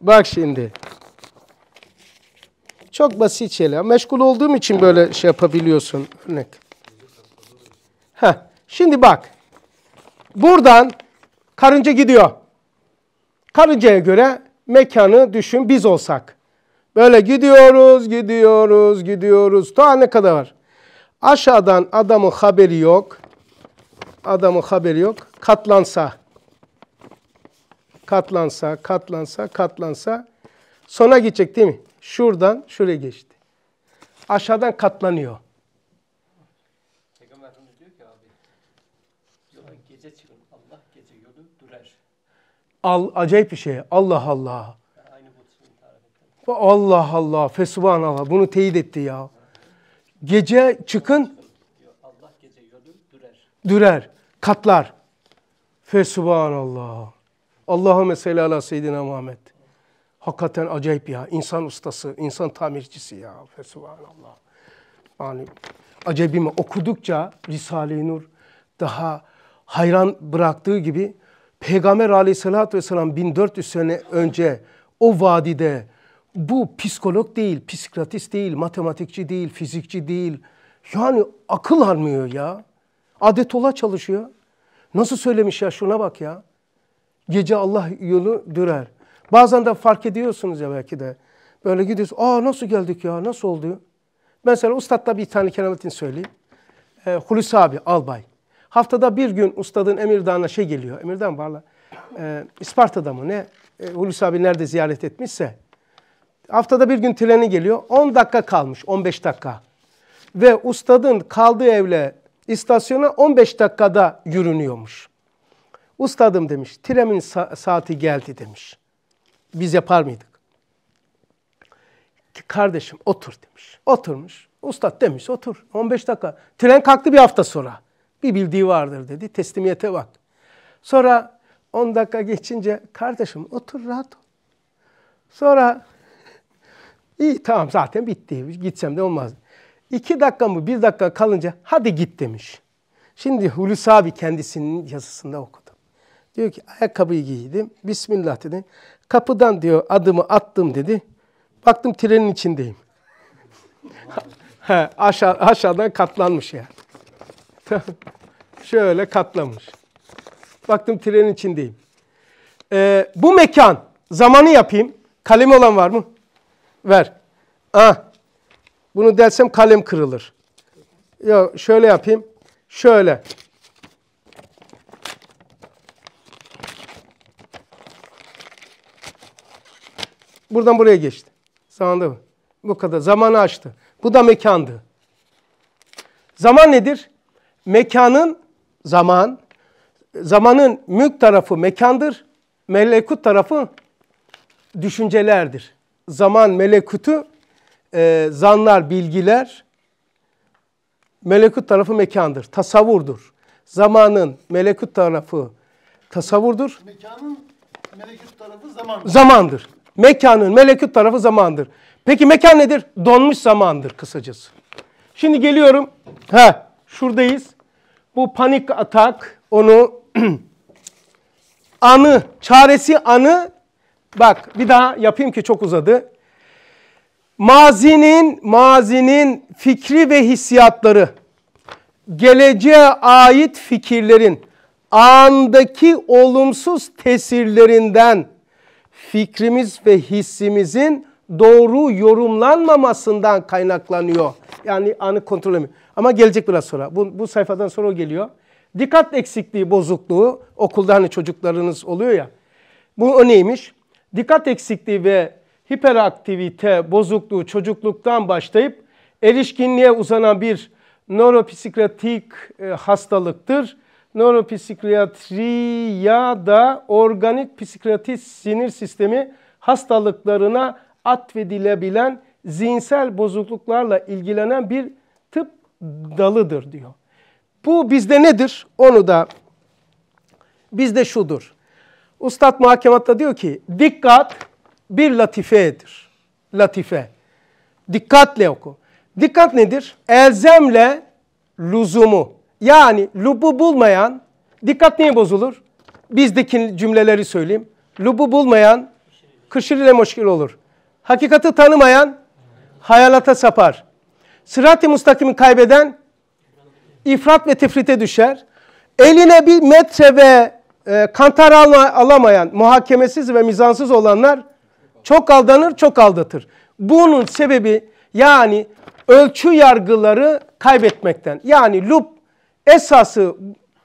Speaker 1: Bak şimdi. Çok basit şeyler. Meşgul olduğum için böyle şey yapabiliyorsun. Örnek. Heh. Şimdi bak. Buradan karınca gidiyor. Karıncaya göre mekanı düşün biz olsak. Böyle gidiyoruz, gidiyoruz, gidiyoruz. Ta ne kadar var? Aşağıdan adamın haberi yok. Adamın haberi yok. Katlansa. Katlansa, katlansa, katlansa sona gidecek değil mi? Şuradan şuraya geçti. Aşağıdan katlanıyor. Peygamber Efendimiz diyor ki abi, gece çıkın, Allah gece yolu dürer. Al, acayip bir şey. Allah Allah. Allah Allah, Allah. Bunu teyit etti ya. Gece çıkın. Allah gece yolu dürer. Dürer, katlar. Fesubhanallah. Allahümme salli ala seyyidina Muhammed. Hakikaten acayip ya. İnsan ustası, insan tamircisi ya. Allah. Yani acebime okudukça Risale-i Nur daha hayran bıraktığı gibi Peygamber aleyhissalatü vesselam 1400 sene önce o vadide bu psikolog değil, psikiyatrist değil, matematikçi değil, fizikçi değil. Yani akıl almıyor ya. Adetola çalışıyor. Nasıl söylemiş ya şuna bak ya. Gece Allah yolu dürer. Bazen de fark ediyorsunuz ya belki de. Böyle gidiyorsun. Aa nasıl geldik ya? Nasıl oldu? Ben sana ustadla bir tane kerametini söyleyeyim. E, Hulusi abi, albay. Haftada bir gün ustadın Emirdağ'ına şey geliyor. Emirdağ varla. E, ee, İsparta'da mı ne? E, Hulusi abi nerede ziyaret etmişse. Haftada bir gün treni geliyor. 10 dakika kalmış. 15 dakika. Ve ustadın kaldığı evle istasyona 15 dakikada yürünüyormuş. Ustadım demiş, tremin saati geldi demiş. Biz yapar mıydık? Kardeşim otur demiş. Oturmuş. Ustad demiş otur 15 dakika. Tren kalktı bir hafta sonra. Bir bildiği vardır dedi. Teslimiyete bak. Sonra 10 dakika geçince kardeşim otur rahat ol. Sonra iyi tamam zaten bitti. Gitsem de olmaz. 2 dakika mı 1 dakika kalınca hadi git demiş. Şimdi Hulusi abi kendisinin yazısında okudu. Diyor ki ayakkabıyı giydim. Bismillah dedi. Kapıdan diyor adımı attım dedi. Baktım trenin içindeyim. ha, aşağı, aşağıdan katlanmış ya. Şöyle katlamış. Baktım trenin içindeyim. Ee, bu mekan zamanı yapayım. Kalem olan var mı? Ver. Ah. Bunu dersem kalem kırılır. Yok şöyle yapayım. Şöyle. Buradan buraya geçti. Zamanında bu, Bu kadar. Zamanı açtı. Bu da mekandı. Zaman nedir? Mekanın zaman, zamanın mülk tarafı mekandır. Melekut tarafı düşüncelerdir. Zaman melekutu e, zanlar, bilgiler. Melekut tarafı mekandır, tasavvurdur. Zamanın melekut tarafı tasavvurdur. Mekanın melekut tarafı zamandır. Zamandır. Mekanın melekut tarafı zamandır. Peki mekan nedir? Donmuş zamandır kısacası. Şimdi geliyorum. Ha, şuradayız. Bu panik atak onu anı, çaresi anı. Bak bir daha yapayım ki çok uzadı. Mazinin, mazinin fikri ve hissiyatları, geleceğe ait fikirlerin andaki olumsuz tesirlerinden fikrimiz ve hissimizin doğru yorumlanmamasından kaynaklanıyor. Yani anı kontrol edemiyor. Ama gelecek biraz sonra. Bu, bu sayfadan sonra o geliyor. Dikkat eksikliği bozukluğu okulda hani çocuklarınız oluyor ya. Bu o neymiş? Dikkat eksikliği ve hiperaktivite bozukluğu çocukluktan başlayıp erişkinliğe uzanan bir nöropsikratik e, hastalıktır nöropsikiyatri ya da organik psikiyatri sinir sistemi hastalıklarına atfedilebilen zihinsel bozukluklarla ilgilenen bir tıp dalıdır diyor. Bu bizde nedir? Onu da bizde şudur. Ustad mahkematta diyor ki dikkat bir latifedir. Latife. Dikkatle oku. Dikkat nedir? Elzemle lüzumu. Yani lubu bulmayan, dikkat niye bozulur? Bizdeki cümleleri söyleyeyim. Lubu bulmayan kışır ile muşkil olur. Hakikati tanımayan hayalata sapar. Sırat-ı mustakimi kaybeden ifrat ve tefrite düşer. Eline bir metre ve e, kantar alma, alamayan, muhakemesiz ve mizansız olanlar çok aldanır, çok aldatır. Bunun sebebi yani ölçü yargıları kaybetmekten. Yani lup esası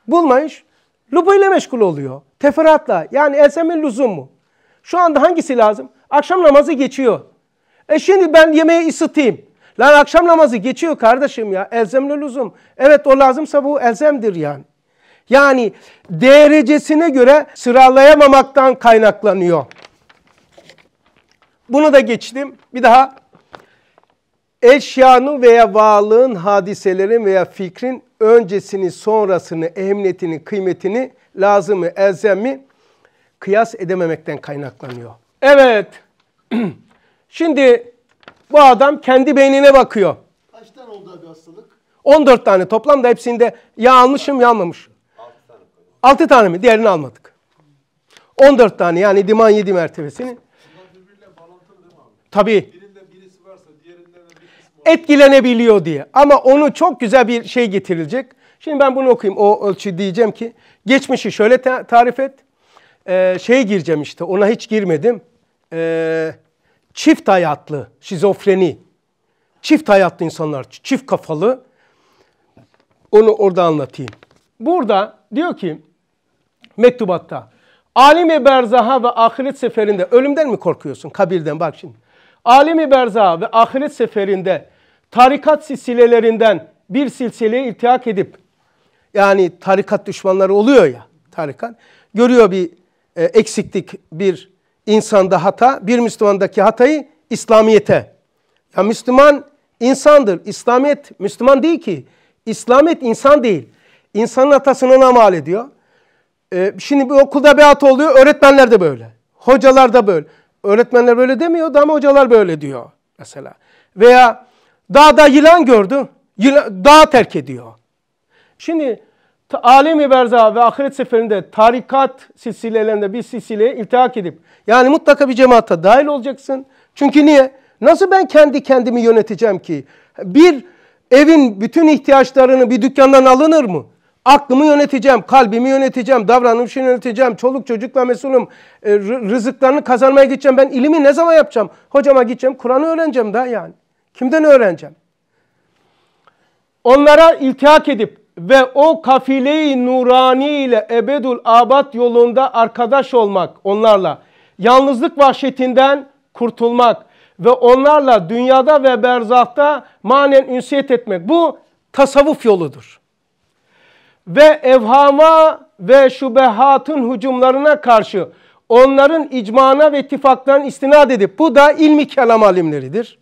Speaker 1: bulmayış ile meşgul oluyor. Teferruatla yani elzemin mu? Şu anda hangisi lazım? Akşam namazı geçiyor. E şimdi ben yemeği ısıtayım. Lan akşam namazı geçiyor kardeşim ya. Elzemli lüzum. Evet o lazımsa bu elzemdir yani. Yani derecesine göre sıralayamamaktan kaynaklanıyor. Bunu da geçtim. Bir daha eşyanın veya varlığın, hadiselerin veya fikrin öncesini, sonrasını, ehemmiyetini, kıymetini, lazımı, elzemi kıyas edememekten kaynaklanıyor. Evet. Şimdi bu adam kendi beynine bakıyor. Kaç tane oldu abi hastalık? 14 tane toplamda hepsinde ya almışım ya almamış. 6 tane. mi? Diğerini almadık. 14 tane yani diman 7 mertebesini. Tabii etkilenebiliyor diye. Ama onu çok güzel bir şey getirilecek. Şimdi ben bunu okuyayım. O ölçü diyeceğim ki geçmişi şöyle ta tarif et. Ee, şeye gireceğim işte ona hiç girmedim. Ee, çift hayatlı şizofreni. Çift hayatlı insanlar, çift kafalı. Onu orada anlatayım. Burada diyor ki mektubatta alimi berzaha ve ahiret seferinde ölümden mi korkuyorsun? Kabirden bak şimdi. alimi berzaha ve ahiret seferinde tarikat silsilelerinden bir silsileye iltihak edip yani tarikat düşmanları oluyor ya tarikat görüyor bir e, eksiklik bir insanda hata bir Müslümandaki hatayı İslamiyete. Ya Müslüman insandır. İslamiyet Müslüman değil ki. İslamiyet insan değil. İnsanın hatasını ona mal ediyor. Ee, şimdi bir okulda bir beat oluyor. Öğretmenler de böyle. Hocalar da böyle. Öğretmenler böyle demiyordu ama hocalar böyle diyor mesela. Veya Dağda yılan gördü. Yılan, dağ terk ediyor. Şimdi alemi berza ve ahiret seferinde tarikat silsilelerinde bir silsileye iltihak edip yani mutlaka bir cemaate dahil olacaksın. Çünkü niye? Nasıl ben kendi kendimi yöneteceğim ki? Bir evin bütün ihtiyaçlarını bir dükkandan alınır mı? Aklımı yöneteceğim, kalbimi yöneteceğim, davranışımı yöneteceğim, çoluk çocukla mesulüm, e, rızıklarını kazanmaya gideceğim. Ben ilimi ne zaman yapacağım? Hocama gideceğim, Kur'an'ı öğreneceğim daha yani. Kimden öğreneceğim? Onlara iltihak edip ve o kafileyi nurani ile ebedül abad yolunda arkadaş olmak onlarla. Yalnızlık vahşetinden kurtulmak ve onlarla dünyada ve berzahta manen ünsiyet etmek. Bu tasavvuf yoludur. Ve evhama ve şubehatın hücumlarına karşı onların icmana ve ittifaklarına istinad edip bu da ilmi kelam alimleridir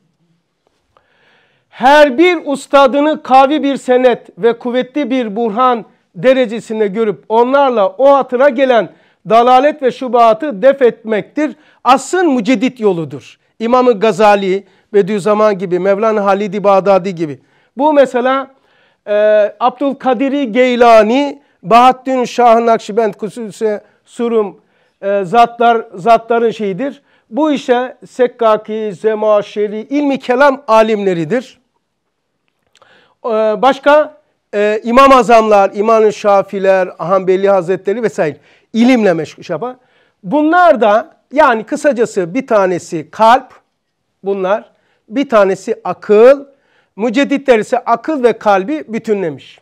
Speaker 1: her bir ustadını kavi bir senet ve kuvvetli bir burhan derecesinde görüp onlarla o hatıra gelen dalalet ve şubatı def etmektir. Asın mücedit yoludur. İmam-ı Gazali, Bediüzzaman gibi, Mevlana Halid-i Bağdadi gibi. Bu mesela e, abdülkadir Geylani, Bahattin Şah Nakşibend, Kususe Surum e, zatlar zatların şeyidir. Bu işe Sekkaki, Zemaşeri, ilmi kelam alimleridir. Ee, başka e, İmam Azamlar, İman-ı Şafiler, Hanbeli Hazretleri vesaire ilimle meşgul şey yapar. Bunlar da yani kısacası bir tanesi kalp bunlar, bir tanesi akıl, mücedditler ise akıl ve kalbi bütünlemiş.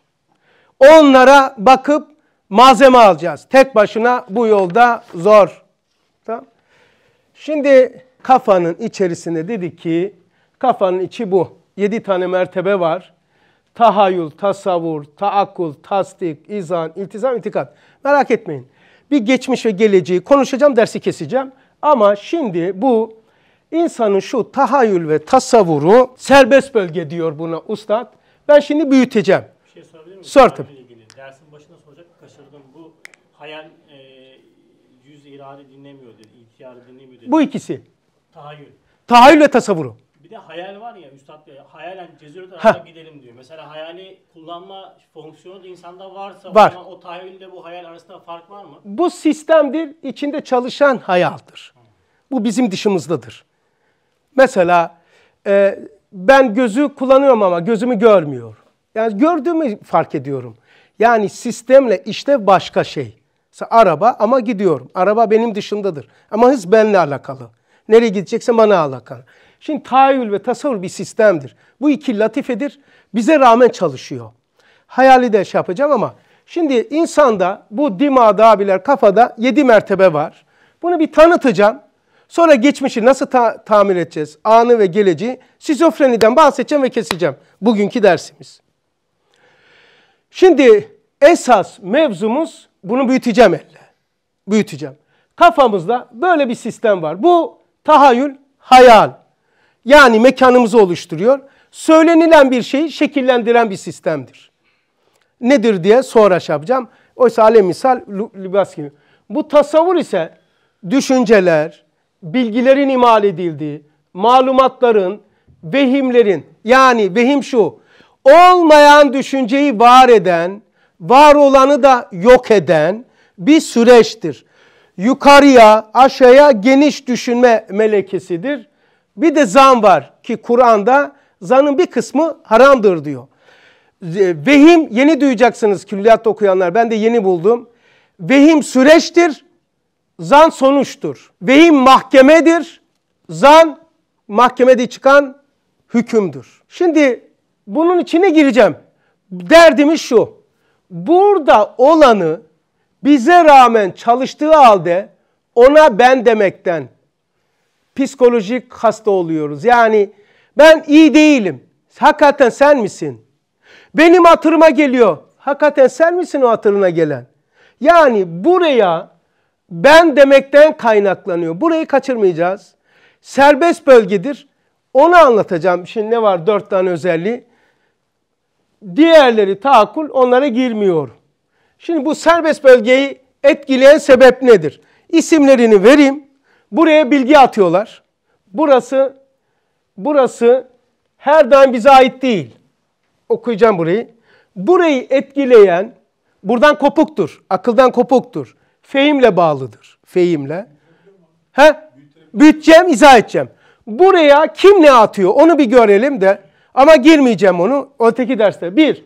Speaker 1: Onlara bakıp malzeme alacağız. Tek başına bu yolda zor. Şimdi kafanın içerisinde dedi ki kafanın içi bu. Yedi tane mertebe var. Tahayyül, tasavvur, taakkul, tasdik, izan, iltizam, itikat. Merak etmeyin. Bir geçmiş ve geleceği konuşacağım, dersi keseceğim. Ama şimdi bu insanın şu tahayyül ve tasavvuru serbest bölge diyor buna ustad. Ben şimdi büyüteceğim. Bir şey sorabilir miyim? Sor tabii. Dersin başına soracak kaçırdım. Bu hayal e, Cüz irade dinlemiyor dedi, ihtiyarı dinlemiyor dedi. Bu ikisi. Tahayyül. Tahayyül ve tasavvuru. Bir de hayal var ya Üstad Bey, hayalen cezire tarafa gidelim diyor. Mesela hayali kullanma fonksiyonu da insanda varsa var. o zaman o tahayyülle bu hayal arasında fark var mı? Bu sistemdir, içinde çalışan hayaldir. Bu bizim dışımızdadır. Mesela e, ben gözü kullanıyorum ama gözümü görmüyor. Yani gördüğümü fark ediyorum. Yani sistemle işte başka şey araba ama gidiyorum. Araba benim dışındadır. Ama hız benle alakalı. Nereye gidecekse bana alakalı. Şimdi tahayyül ve tasavvur bir sistemdir. Bu iki latifedir. Bize rağmen çalışıyor. Hayali de şey yapacağım ama şimdi insanda bu dimağda abiler kafada yedi mertebe var. Bunu bir tanıtacağım. Sonra geçmişi nasıl ta tamir edeceğiz? Anı ve geleceği Sizofreniden bahsedeceğim ve keseceğim. Bugünkü dersimiz. Şimdi esas mevzumuz bunu büyüteceğim elle. Büyüteceğim. Kafamızda böyle bir sistem var. Bu tahayyül, hayal. Yani mekanımızı oluşturuyor. Söylenilen bir şeyi şekillendiren bir sistemdir. Nedir diye sonra şey yapacağım. Oysa alem misal libas gibi. Bu tasavvur ise düşünceler, bilgilerin imal edildiği, malumatların, vehimlerin yani vehim şu olmayan düşünceyi var eden var olanı da yok eden bir süreçtir. Yukarıya, aşağıya geniş düşünme melekesidir. Bir de zan var ki Kur'an'da zanın bir kısmı haramdır diyor. Vehim yeni duyacaksınız külliyat okuyanlar ben de yeni buldum. Vehim süreçtir, zan sonuçtur. Vehim mahkemedir, zan mahkemede çıkan hükümdür. Şimdi bunun içine gireceğim. Derdimiz şu burada olanı bize rağmen çalıştığı halde ona ben demekten psikolojik hasta oluyoruz. Yani ben iyi değilim. Hakikaten sen misin? Benim hatırıma geliyor. Hakikaten sen misin o hatırına gelen? Yani buraya ben demekten kaynaklanıyor. Burayı kaçırmayacağız. Serbest bölgedir. Onu anlatacağım. Şimdi ne var? Dört tane özelliği. Diğerleri takul onlara girmiyor. Şimdi bu serbest bölgeyi etkileyen sebep nedir? İsimlerini vereyim. Buraya bilgi atıyorlar. Burası burası her daim bize ait değil. Okuyacağım burayı. Burayı etkileyen buradan kopuktur. Akıldan kopuktur. Fehimle bağlıdır. Fehimle. He? Bütçem izah edeceğim. Buraya kim ne atıyor onu bir görelim de ama girmeyeceğim onu. Öteki derste. Bir,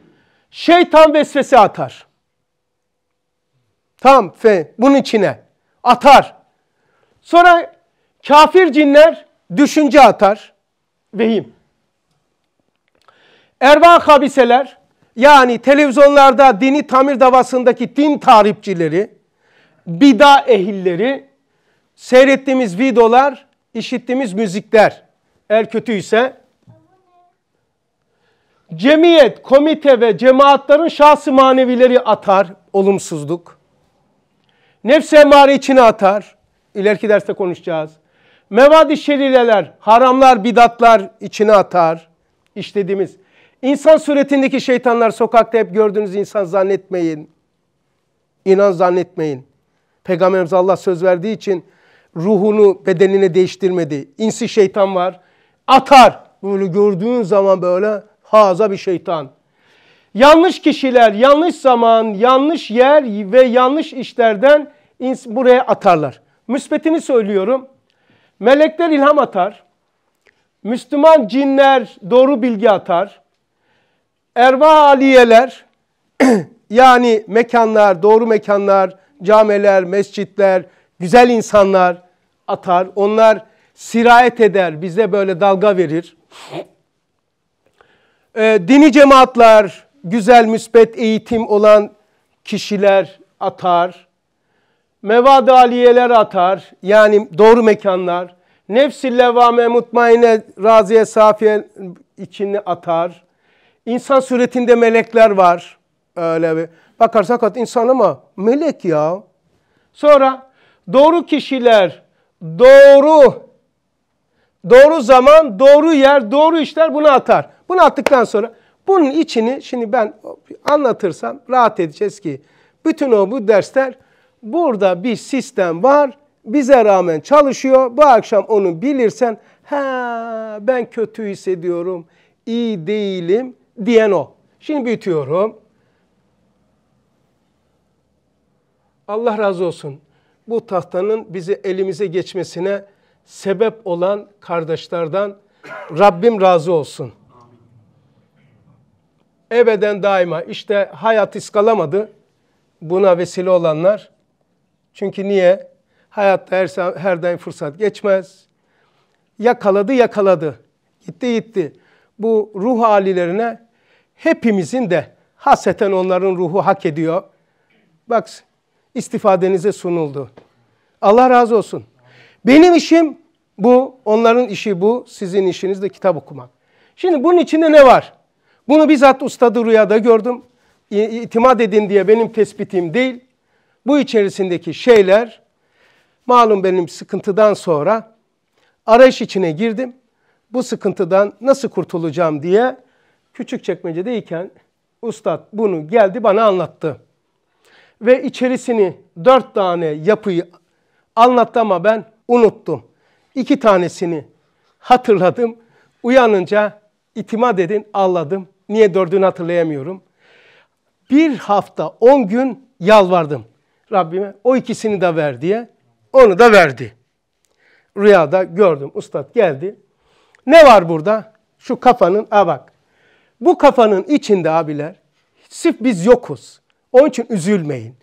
Speaker 1: şeytan vesvese atar. Tam fe, bunun içine atar. Sonra kafir cinler düşünce atar. Vehim. Erva habiseler yani televizyonlarda dini tamir davasındaki din tarihçileri, bida ehilleri, seyrettiğimiz videolar, işittiğimiz müzikler. Eğer kötüyse cemiyet, komite ve cemaatların şahsı manevileri atar olumsuzluk. Nefse emare içine atar. İleriki derste konuşacağız. Mevadi şerileler, haramlar, bidatlar içine atar. İşlediğimiz. İnsan suretindeki şeytanlar sokakta hep gördüğünüz insan zannetmeyin. İnan zannetmeyin. Peygamberimiz Allah söz verdiği için ruhunu bedenine değiştirmedi. İnsi şeytan var. Atar. Böyle gördüğün zaman böyle haza bir şeytan. Yanlış kişiler, yanlış zaman, yanlış yer ve yanlış işlerden buraya atarlar. Müsbetini söylüyorum. Melekler ilham atar. Müslüman cinler doğru bilgi atar. Erva aliyeler yani mekanlar, doğru mekanlar, camiler, mescitler, güzel insanlar atar. Onlar sirayet eder, bize böyle dalga verir. e, dini cemaatler, güzel müsbet eğitim olan kişiler atar. Mevad aliyeler atar. Yani doğru mekanlar. Nefsi levvame mutmaine raziye safiye içini atar. İnsan suretinde melekler var. Öyle bir. Bakarsak at insan ama melek ya. Sonra doğru kişiler, doğru doğru zaman, doğru yer, doğru işler bunu atar. Bunu attıktan sonra bunun içini şimdi ben anlatırsam rahat edeceğiz ki bütün o bu dersler burada bir sistem var. Bize rağmen çalışıyor. Bu akşam onu bilirsen ha ben kötü hissediyorum, iyi değilim diyen o. Şimdi büyütüyorum. Allah razı olsun. Bu tahtanın bizi elimize geçmesine sebep olan kardeşlerden Rabbim razı olsun ebeden daima işte hayat iskalamadı buna vesile olanlar. Çünkü niye? Hayatta her, her daim fırsat geçmez. Yakaladı yakaladı. Gitti gitti. Bu ruh halilerine hepimizin de haseten onların ruhu hak ediyor. Bak istifadenize sunuldu. Allah razı olsun. Benim işim bu, onların işi bu, sizin işiniz de kitap okumak. Şimdi bunun içinde ne var? Bunu bizzat ustadı rüyada gördüm. İtimat edin diye benim tespitim değil. Bu içerisindeki şeyler malum benim sıkıntıdan sonra arayış içine girdim. Bu sıkıntıdan nasıl kurtulacağım diye küçük çekmecedeyken ustad bunu geldi bana anlattı. Ve içerisini dört tane yapıyı anlattı ama ben unuttum. İki tanesini hatırladım. Uyanınca itimat edin, ağladım. Niye dördünü hatırlayamıyorum. Bir hafta on gün yalvardım Rabbime. O ikisini de ver diye. Onu da verdi. Rüyada gördüm. Ustad geldi. Ne var burada? Şu kafanın, a bak. Bu kafanın içinde abiler, Sif biz yokuz. Onun için üzülmeyin.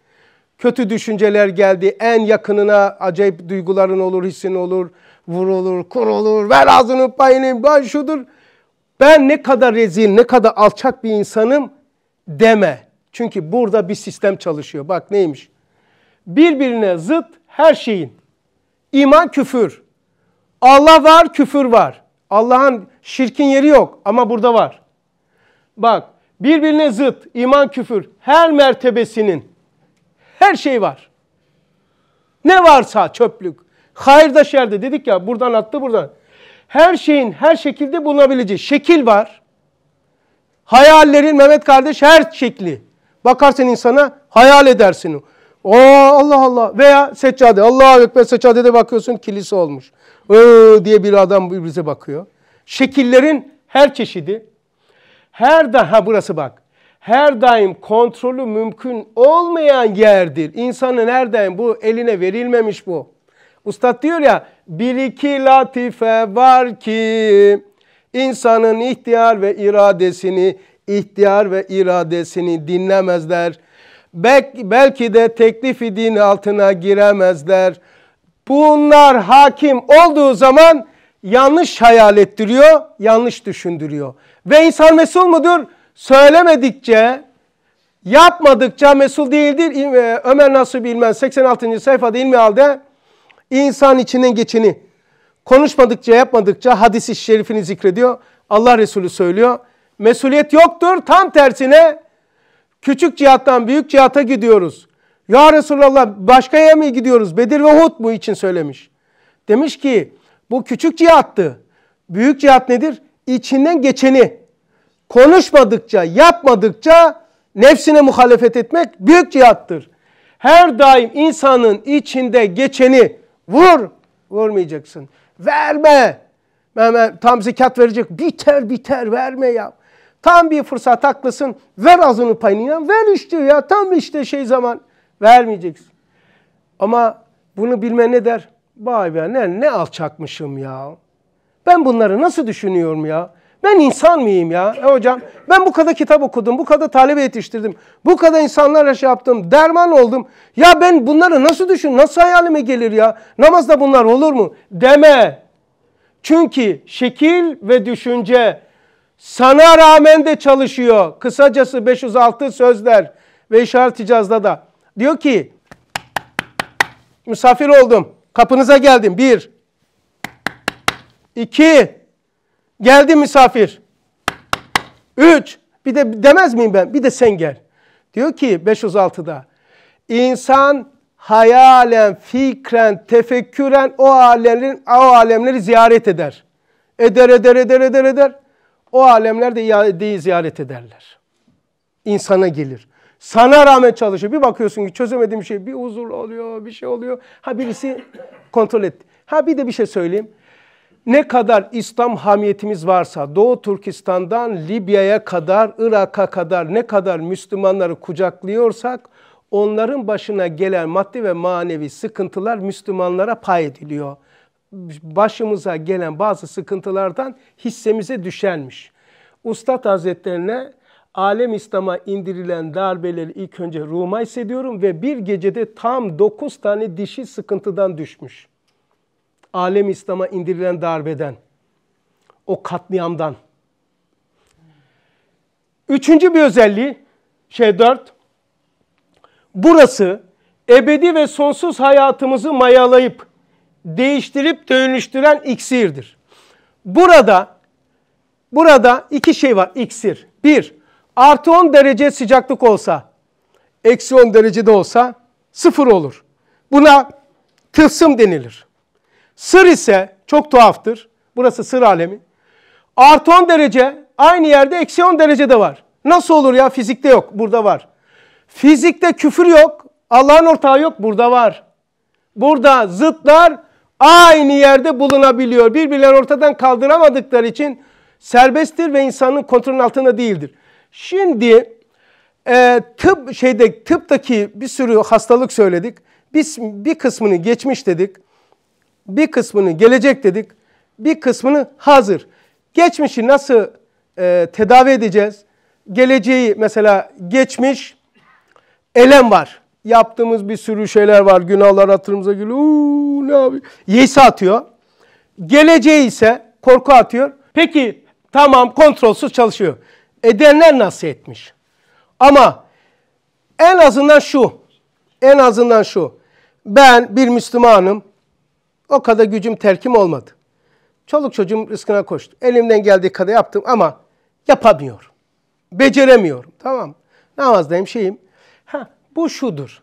Speaker 1: Kötü düşünceler geldi. En yakınına acayip duyguların olur, hissin olur, vurulur, kurulur, ver ağzını payını, ben şudur ben ne kadar rezil, ne kadar alçak bir insanım deme. Çünkü burada bir sistem çalışıyor. Bak neymiş? Birbirine zıt her şeyin. İman küfür. Allah var, küfür var. Allah'ın şirkin yeri yok ama burada var. Bak birbirine zıt iman küfür her mertebesinin her şey var. Ne varsa çöplük. Hayır da şerde dedik ya buradan attı buradan her şeyin her şekilde bulunabileceği şekil var. Hayallerin Mehmet kardeş her şekli. Bakarsın insana hayal edersin. O Allah Allah veya seccade. Allah'a ekber seccadede bakıyorsun kilise olmuş. Iıı diye bir adam bize bakıyor. Şekillerin her çeşidi. Her daha burası bak. Her daim kontrolü mümkün olmayan yerdir. İnsanın her daim bu eline verilmemiş bu. Ustad diyor ya bir iki latife var ki insanın ihtiyar ve iradesini ihtiyar ve iradesini dinlemezler. Belki de teklifi din altına giremezler. Bunlar hakim olduğu zaman yanlış hayal ettiriyor, yanlış düşündürüyor. Ve insan mesul mudur? Söylemedikçe, yapmadıkça mesul değildir. E, Ömer Nasuh bilmez? 86. sayfada ilmi halde İnsan içinden geçeni konuşmadıkça yapmadıkça hadisi şerifini zikrediyor. Allah Resulü söylüyor. Mesuliyet yoktur. Tam tersine küçük cihattan büyük cihata gidiyoruz. Ya Resulallah başka yere mi gidiyoruz? Bedir ve Uhud mu için söylemiş. Demiş ki bu küçük cihattı. Büyük cihat nedir? İçinden geçeni konuşmadıkça, yapmadıkça nefsine muhalefet etmek büyük cihattır. Her daim insanın içinde geçeni Vur. Vurmayacaksın. Verme. tam zekat verecek. Biter biter verme ya. Tam bir fırsat haklısın. Ver azını payını. Ver işte ya. Tam işte şey zaman. Vermeyeceksin. Ama bunu bilme ne der? Vay be ne, ne alçakmışım ya. Ben bunları nasıl düşünüyorum ya? Ben insan mıyım ya? E hocam ben bu kadar kitap okudum, bu kadar talebe yetiştirdim, bu kadar insanlarla şey yaptım, derman oldum. Ya ben bunları nasıl düşün, nasıl hayalime gelir ya? Namazda bunlar olur mu? Deme. Çünkü şekil ve düşünce sana rağmen de çalışıyor. Kısacası 506 sözler ve işaret icazda da. Diyor ki misafir oldum. Kapınıza geldim. Bir. iki Geldi misafir. Üç. Bir de demez miyim ben? Bir de sen gel. Diyor ki 506'da. İnsan hayalen, fikren, tefekküren o alemlerin o alemleri ziyaret eder. Eder, eder, eder, eder, eder. O alemler de ziyaret ederler. İnsana gelir. Sana rağmen çalışıyor. Bir bakıyorsun ki çözemediğim şey bir huzur oluyor, bir şey oluyor. Ha birisi kontrol etti. Ha bir de bir şey söyleyeyim ne kadar İslam hamiyetimiz varsa Doğu Türkistan'dan Libya'ya kadar Irak'a kadar ne kadar Müslümanları kucaklıyorsak onların başına gelen maddi ve manevi sıkıntılar Müslümanlara pay ediliyor. Başımıza gelen bazı sıkıntılardan hissemize düşenmiş. Ustad Hazretlerine alem İslam'a indirilen darbeleri ilk önce ruhuma hissediyorum ve bir gecede tam 9 tane dişi sıkıntıdan düşmüş alem İslam'a indirilen darbeden, o katliamdan. Üçüncü bir özelliği, şey dört, burası ebedi ve sonsuz hayatımızı mayalayıp, değiştirip dönüştüren iksirdir. Burada, burada iki şey var iksir. Bir, artı 10 derece sıcaklık olsa, eksi 10 derecede olsa sıfır olur. Buna tılsım denilir. Sır ise çok tuhaftır. Burası sır alemi. Artı 10 derece aynı yerde eksi 10 de var. Nasıl olur ya fizikte yok burada var. Fizikte küfür yok Allah'ın ortağı yok burada var. Burada zıtlar aynı yerde bulunabiliyor. Birbirlerini ortadan kaldıramadıkları için serbesttir ve insanın kontrolün altında değildir. Şimdi e, tıp şeyde tıptaki bir sürü hastalık söyledik. Biz bir kısmını geçmiş dedik bir kısmını gelecek dedik, bir kısmını hazır. Geçmişi nasıl e, tedavi edeceğiz? Geleceği mesela geçmiş elem var. Yaptığımız bir sürü şeyler var. Günahlar hatırımıza geliyor. Uuu, ne yapıyor? Yeysi atıyor. Geleceği ise korku atıyor. Peki tamam kontrolsüz çalışıyor. Edenler nasıl etmiş? Ama en azından şu, en azından şu. Ben bir Müslümanım. O kadar gücüm terkim olmadı. Çoluk çocuğum rızkına koştu. Elimden geldiği kadar yaptım ama yapamıyorum. Beceremiyorum. Tamam Namazdayım şeyim. Ha, bu şudur.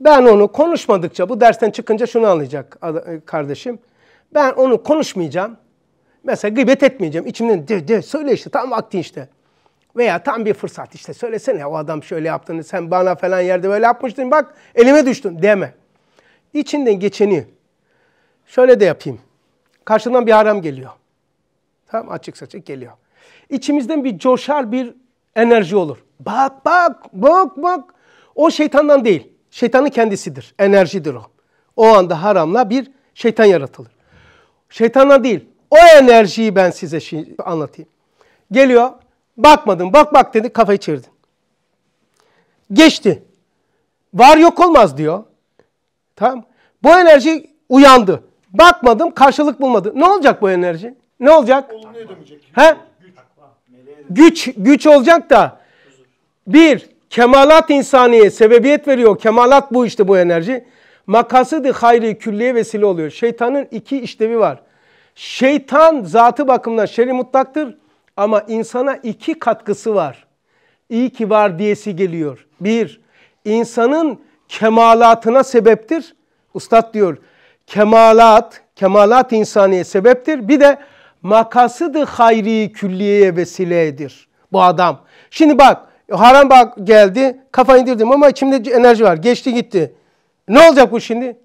Speaker 1: Ben onu konuşmadıkça, bu dersten çıkınca şunu anlayacak e, kardeşim. Ben onu konuşmayacağım. Mesela gıybet etmeyeceğim. İçimden de, de, söyle işte tam vakti işte. Veya tam bir fırsat işte söylesene o adam şöyle yaptığını sen bana falan yerde böyle yapmıştın bak elime düştün deme. İçinden geçeni Şöyle de yapayım. Karşından bir haram geliyor. Tamam açık saçık geliyor. İçimizden bir coşar bir enerji olur. Bak bak bak bak. O şeytandan değil. Şeytanın kendisidir. Enerjidir o. O anda haramla bir şeytan yaratılır. Şeytanla değil. O enerjiyi ben size şimdi anlatayım. Geliyor. Bakmadın. Bak bak dedi. Kafayı çevirdin. Geçti. Var yok olmaz diyor. Tamam. Bu enerji uyandı. Bakmadım, karşılık bulmadı. Ne olacak bu enerji? Ne olacak? Olumluya dönecek. Güç, güç olacak da. Bir, kemalat insaniye sebebiyet veriyor. Kemalat bu işte bu enerji. Makasıdı hayri külliye vesile oluyor. Şeytanın iki işlevi var. Şeytan zatı bakımından şer'i mutlaktır ama insana iki katkısı var. İyi ki var diyesi geliyor. Bir, insanın kemalatına sebeptir. Ustad diyor kemalat, kemalat insaniye sebeptir. Bir de makasıdı hayri külliyeye vesiledir bu adam. Şimdi bak haram bak geldi kafa indirdim ama içimde enerji var geçti gitti. Ne olacak bu şimdi?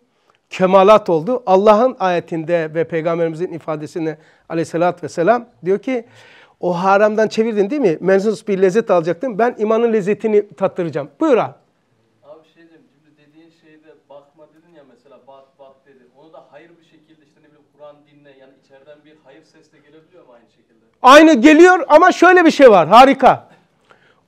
Speaker 1: Kemalat oldu. Allah'ın ayetinde ve peygamberimizin ifadesine aleyhissalatü vesselam diyor ki o haramdan çevirdin değil mi? Mensus bir lezzet alacaktın. Ben imanın lezzetini tattıracağım. Buyur abi. Aynı geliyor ama şöyle bir şey var. Harika.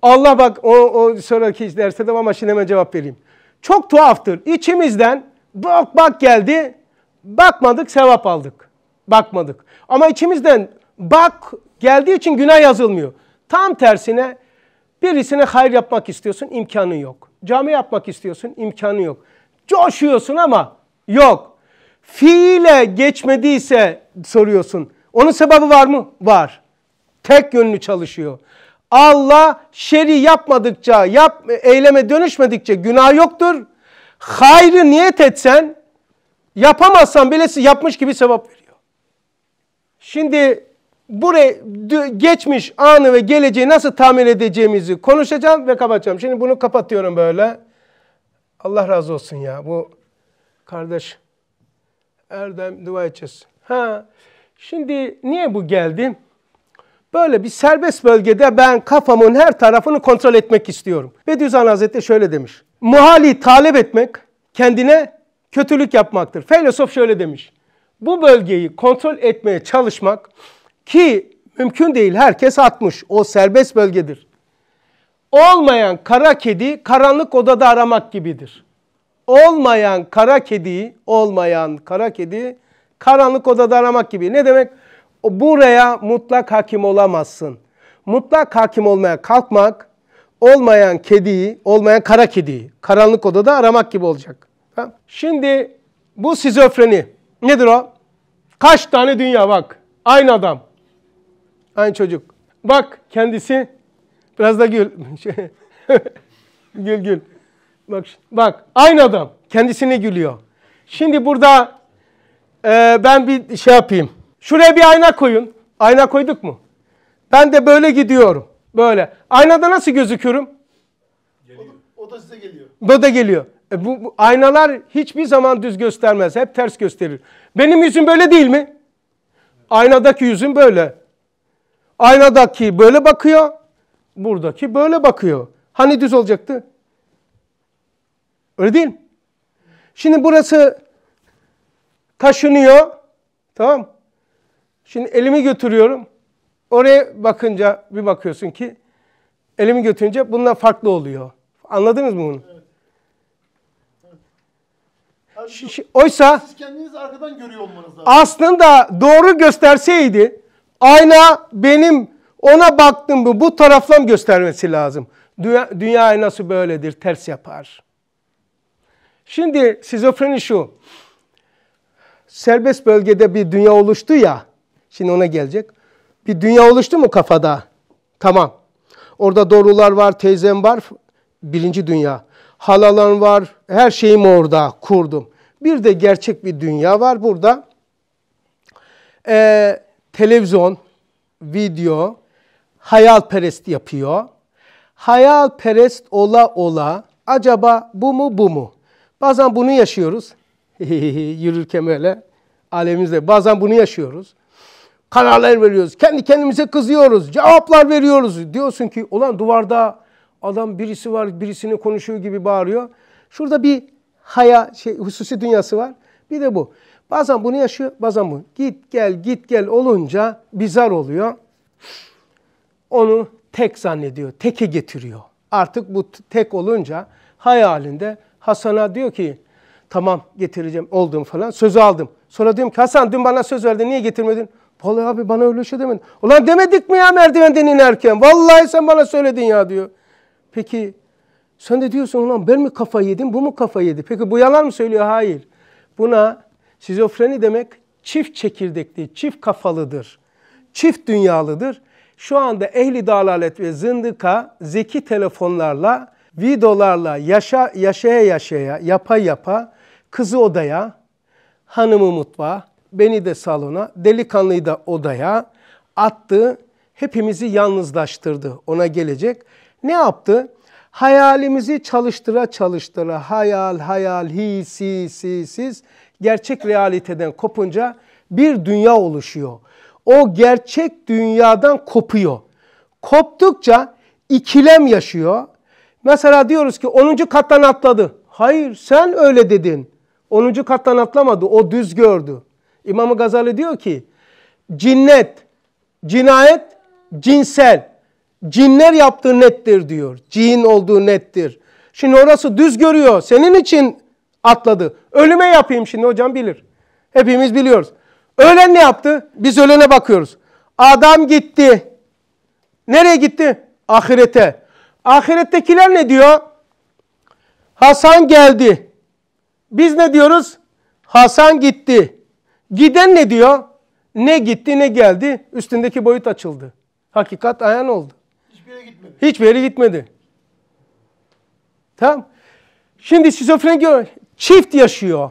Speaker 1: Allah bak o, o sonraki derste de ama şimdi hemen cevap vereyim. Çok tuhaftır. İçimizden bak bak geldi. Bakmadık sevap aldık. Bakmadık. Ama içimizden bak geldiği için günah yazılmıyor. Tam tersine birisine hayır yapmak istiyorsun imkanı yok. Cami yapmak istiyorsun imkanı yok. Coşuyorsun ama yok. Fiile geçmediyse soruyorsun. Onun sebebı var mı? Var. Tek yönlü çalışıyor. Allah şeri yapmadıkça, yap, eyleme dönüşmedikçe günah yoktur. Hayrı niyet etsen, yapamazsan bile yapmış gibi sevap veriyor. Şimdi buraya geçmiş anı ve geleceği nasıl tahmin edeceğimizi konuşacağım ve kapatacağım. Şimdi bunu kapatıyorum böyle. Allah razı olsun ya bu kardeş. Erdem dua edeceğiz. Ha. Şimdi niye bu geldi? Böyle bir serbest bölgede ben kafamın her tarafını kontrol etmek istiyorum. Bediüzzaman Hazretleri şöyle demiş. Muhali talep etmek kendine kötülük yapmaktır. Filosof şöyle demiş. Bu bölgeyi kontrol etmeye çalışmak ki mümkün değil herkes atmış. O serbest bölgedir. Olmayan kara kedi karanlık odada aramak gibidir. Olmayan kara kedi, olmayan kara kedi Karanlık odada aramak gibi. Ne demek? Buraya mutlak hakim olamazsın. Mutlak hakim olmaya kalkmak, olmayan kediyi, olmayan kara kediyi, karanlık odada aramak gibi olacak. Şimdi bu sizofreni. Nedir o? Kaç tane dünya bak. Aynı adam. Aynı çocuk. Bak kendisi. Biraz da gül. gül gül. Bak, bak aynı adam. Kendisini gülüyor. Şimdi burada ee, ben bir şey yapayım. Şuraya bir ayna koyun. Ayna koyduk mu? Ben de böyle gidiyorum. Böyle. Aynada nasıl gözüküyorum? Geliyor. O, o da size geliyor. O da geliyor. E bu, bu aynalar hiçbir zaman düz göstermez. Hep ters gösterir. Benim yüzüm böyle değil mi? Aynadaki yüzüm böyle. Aynadaki böyle bakıyor. Buradaki böyle bakıyor. Hani düz olacaktı? Öyle değil mi? Şimdi burası taşınıyor. Tamam Şimdi elimi götürüyorum. Oraya bakınca bir bakıyorsun ki elimi götürünce bundan farklı oluyor. Anladınız mı bunu? Evet. Yani oysa siz kendiniz arkadan görüyor olmanız lazım. Aslında doğru gösterseydi ayna benim ona baktım bu bu taraftan göstermesi lazım. Dünya, dünya aynası böyledir ters yapar. Şimdi şizofreni şu serbest bölgede bir dünya oluştu ya. Şimdi ona gelecek. Bir dünya oluştu mu kafada? Tamam. Orada doğrular var, teyzem var. Birinci dünya. Halalan var, her şeyim orada kurdum. Bir de gerçek bir dünya var burada. Ee, televizyon, video, hayalperest yapıyor. Hayalperest ola ola acaba bu mu bu mu? Bazen bunu yaşıyoruz. yürürken böyle alemimizde. Bazen bunu yaşıyoruz. Kararlar veriyoruz. Kendi kendimize kızıyoruz. Cevaplar veriyoruz. Diyorsun ki ulan duvarda adam birisi var birisini konuşuyor gibi bağırıyor. Şurada bir haya şey hususi dünyası var. Bir de bu. Bazen bunu yaşıyor, bazen bu. Git gel git gel olunca bizar oluyor. Onu tek zannediyor, teke getiriyor. Artık bu tek olunca hayalinde Hasan'a diyor ki Tamam getireceğim oldum falan. Sözü aldım. Sonra diyorum ki Hasan dün bana söz verdin niye getirmedin? Vallahi abi bana öyle şey demedin. Ulan demedik mi ya merdivenden inerken? Vallahi sen bana söyledin ya diyor. Peki sen de diyorsun ulan ben mi kafa yedim bu mu kafa yedi? Peki bu yalan mı söylüyor? Hayır. Buna şizofreni demek çift çekirdekli, çift kafalıdır. Çift dünyalıdır. Şu anda ehli dalalet ve zındıka zeki telefonlarla, videolarla yaşa, yaşaya yaşaya, yapa yapa kızı odaya, hanımı mutfağa, beni de salona, delikanlıyı da odaya attı. Hepimizi yalnızlaştırdı ona gelecek. Ne yaptı? Hayalimizi çalıştıra çalıştıra, hayal, hayal, his, his, his, gerçek realiteden kopunca bir dünya oluşuyor. O gerçek dünyadan kopuyor. Koptukça ikilem yaşıyor. Mesela diyoruz ki 10. kattan atladı. Hayır sen öyle dedin. 10. kattan atlamadı. O düz gördü. İmam Gazali diyor ki cinnet, cinayet, cinsel. Cinler yaptığı nettir diyor. Cin olduğu nettir. Şimdi orası düz görüyor. Senin için atladı. Ölüme yapayım şimdi hocam bilir. Hepimiz biliyoruz. Ölen ne yaptı? Biz ölene bakıyoruz. Adam gitti. Nereye gitti? Ahirete. Ahirettekiler ne diyor? Hasan geldi. Biz ne diyoruz? Hasan gitti. Giden ne diyor? Ne gitti ne geldi? Üstündeki boyut açıldı. Hakikat ayan oldu. Hiçbir yere gitmedi. Hiçbir yere gitmedi. Tamam. Şimdi şizofren gör. Çift yaşıyor.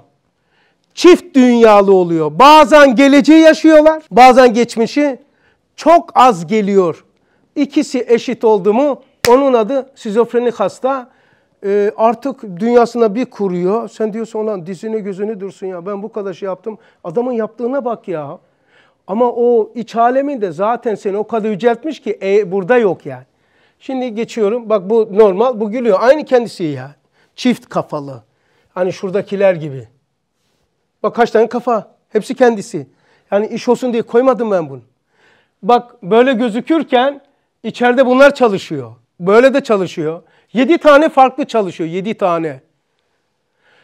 Speaker 1: Çift dünyalı oluyor. Bazen geleceği yaşıyorlar. Bazen geçmişi. Çok az geliyor. İkisi eşit oldu mu onun adı şizofrenik hasta e, artık dünyasına bir kuruyor. Sen diyorsun lan dizini gözünü dursun ya ben bu kadar şey yaptım. Adamın yaptığına bak ya. Ama o iç alemin zaten seni o kadar yüceltmiş ki e, burada yok yani. Şimdi geçiyorum. Bak bu normal, bu gülüyor. Aynı kendisi ya. Çift kafalı. Hani şuradakiler gibi. Bak kaç tane kafa. Hepsi kendisi. Yani iş olsun diye koymadım ben bunu. Bak böyle gözükürken içeride bunlar çalışıyor. Böyle de çalışıyor. Yedi tane farklı çalışıyor. Yedi tane.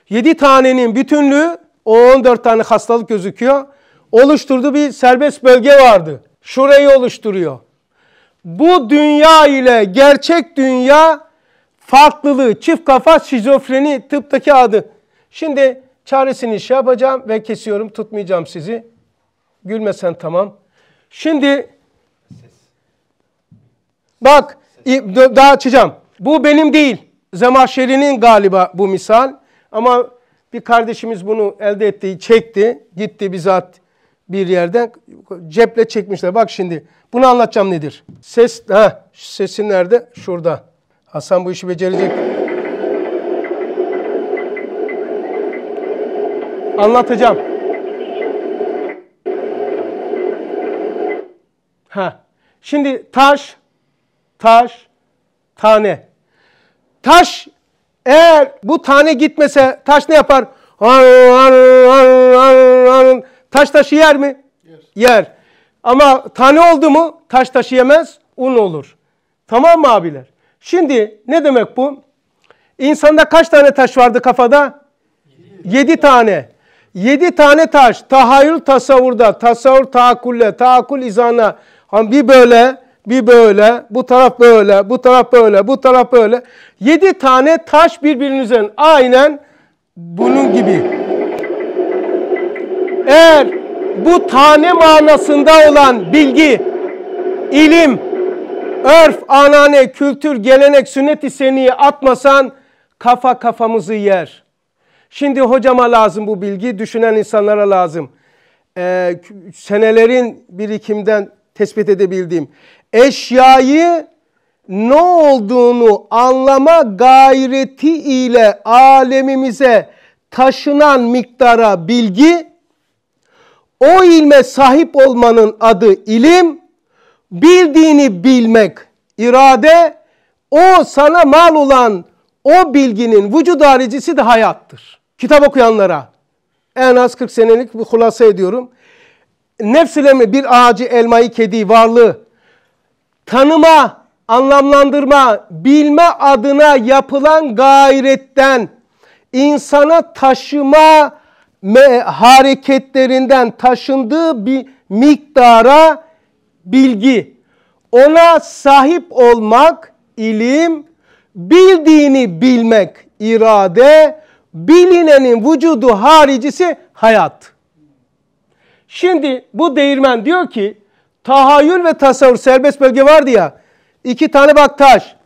Speaker 1: Yedi tanenin bütünlüğü o 14 tane hastalık gözüküyor. Oluşturduğu bir serbest bölge vardı. Şurayı oluşturuyor. Bu dünya ile gerçek dünya farklılığı, çift kafa şizofreni tıptaki adı. Şimdi çaresini şey yapacağım ve kesiyorum, tutmayacağım sizi. Gülmesen tamam. Şimdi bak daha açacağım. Bu benim değil. Zemahşeri'nin galiba bu misal. Ama bir kardeşimiz bunu elde etti, çekti. Gitti bizzat bir yerden ceple çekmişler. Bak şimdi bunu anlatacağım nedir? Ses, ha, sesin nerede? Şurada. Hasan bu işi becerecek. Anlatacağım. Ha. Şimdi taş, taş, tane. Taş eğer bu tane gitmese taş ne yapar? Taş taşı yer mi? Yer. Ama tane oldu mu taş taşı yemez, un olur. Tamam mı abiler? Şimdi ne demek bu? İnsanda kaç tane taş vardı kafada? Yedi, tane. Yedi tane taş. Tahayyül tasavvurda, tasavvur taakkulle, taakkul izana. Hani bir böyle, bir böyle, bu taraf böyle, bu taraf böyle, bu taraf böyle. Yedi tane taş birbirinin üzerine. Aynen bunun gibi. Eğer bu tane manasında olan bilgi, ilim, örf, anane, kültür, gelenek, sünnet-i seniye atmasan kafa kafamızı yer. Şimdi hocama lazım bu bilgi, düşünen insanlara lazım. Ee, senelerin birikimden tespit edebildiğim eşyayı ne olduğunu anlama gayreti ile alemimize taşınan miktara bilgi, o ilme sahip olmanın adı ilim, bildiğini bilmek, irade, o sana mal olan o bilginin vücud haricisi de hayattır. Kitap okuyanlara en az 40 senelik bir hulasa ediyorum. Nefsileme bir ağacı, elmayı, kedi varlığı tanıma, anlamlandırma, bilme adına yapılan gayretten, insana taşıma hareketlerinden taşındığı bir miktara bilgi. Ona sahip olmak ilim, bildiğini bilmek irade, bilinenin vücudu haricisi hayat. Şimdi bu değirmen diyor ki tahayyül ve tasavvur serbest bölge vardı ya. iki tane bak taş.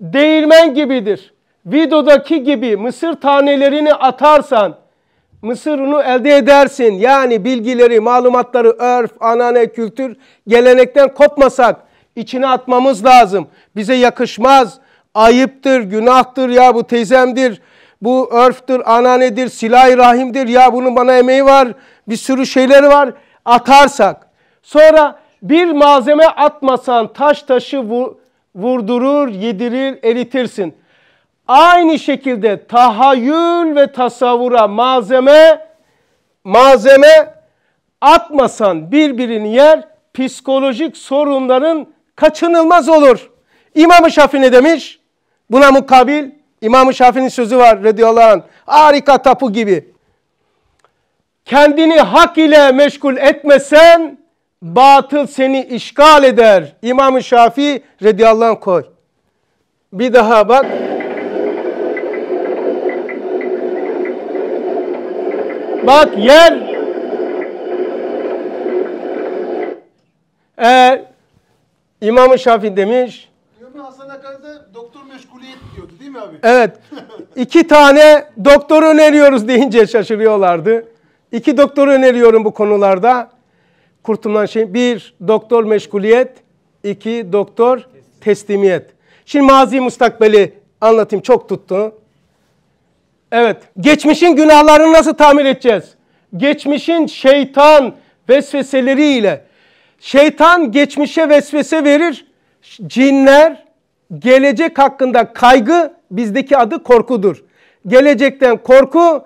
Speaker 1: Değirmen gibidir. videodaki gibi mısır tanelerini atarsan mısır elde edersin. Yani bilgileri, malumatları, örf, anane, kültür, gelenekten kopmasak içine atmamız lazım. Bize yakışmaz. Ayıptır, günahtır ya bu teyzemdir bu örftür, ananedir, silah rahimdir. Ya bunun bana emeği var. Bir sürü şeyleri var. Atarsak. Sonra bir malzeme atmasan taş taşı vurdurur, yedirir, eritirsin. Aynı şekilde tahayyül ve tasavvura malzeme malzeme atmasan birbirini yer psikolojik sorunların kaçınılmaz olur. İmam-ı Şafi ne demiş? Buna mukabil İmam-ı Şafii'nin sözü var radıyallahu anh. Harika tapu gibi. Kendini hak ile meşgul etmesen batıl seni işgal eder. İmam-ı Şafii radıyallahu anh koy. Bir daha bak. Bak yer eğer İmam-ı Şafii demiş Ankara'da doktor meşguliyet diyordu değil mi abi? Evet. İki tane doktor öneriyoruz deyince şaşırıyorlardı. İki doktor öneriyorum bu konularda. Kurtulman şey bir doktor meşguliyet, iki doktor teslimiyet. Şimdi mazi mustakbeli anlatayım çok tuttu. Evet, geçmişin günahlarını nasıl tamir edeceğiz? Geçmişin şeytan vesveseleriyle. Şeytan geçmişe vesvese verir. Cinler gelecek hakkında kaygı bizdeki adı korkudur. Gelecekten korku,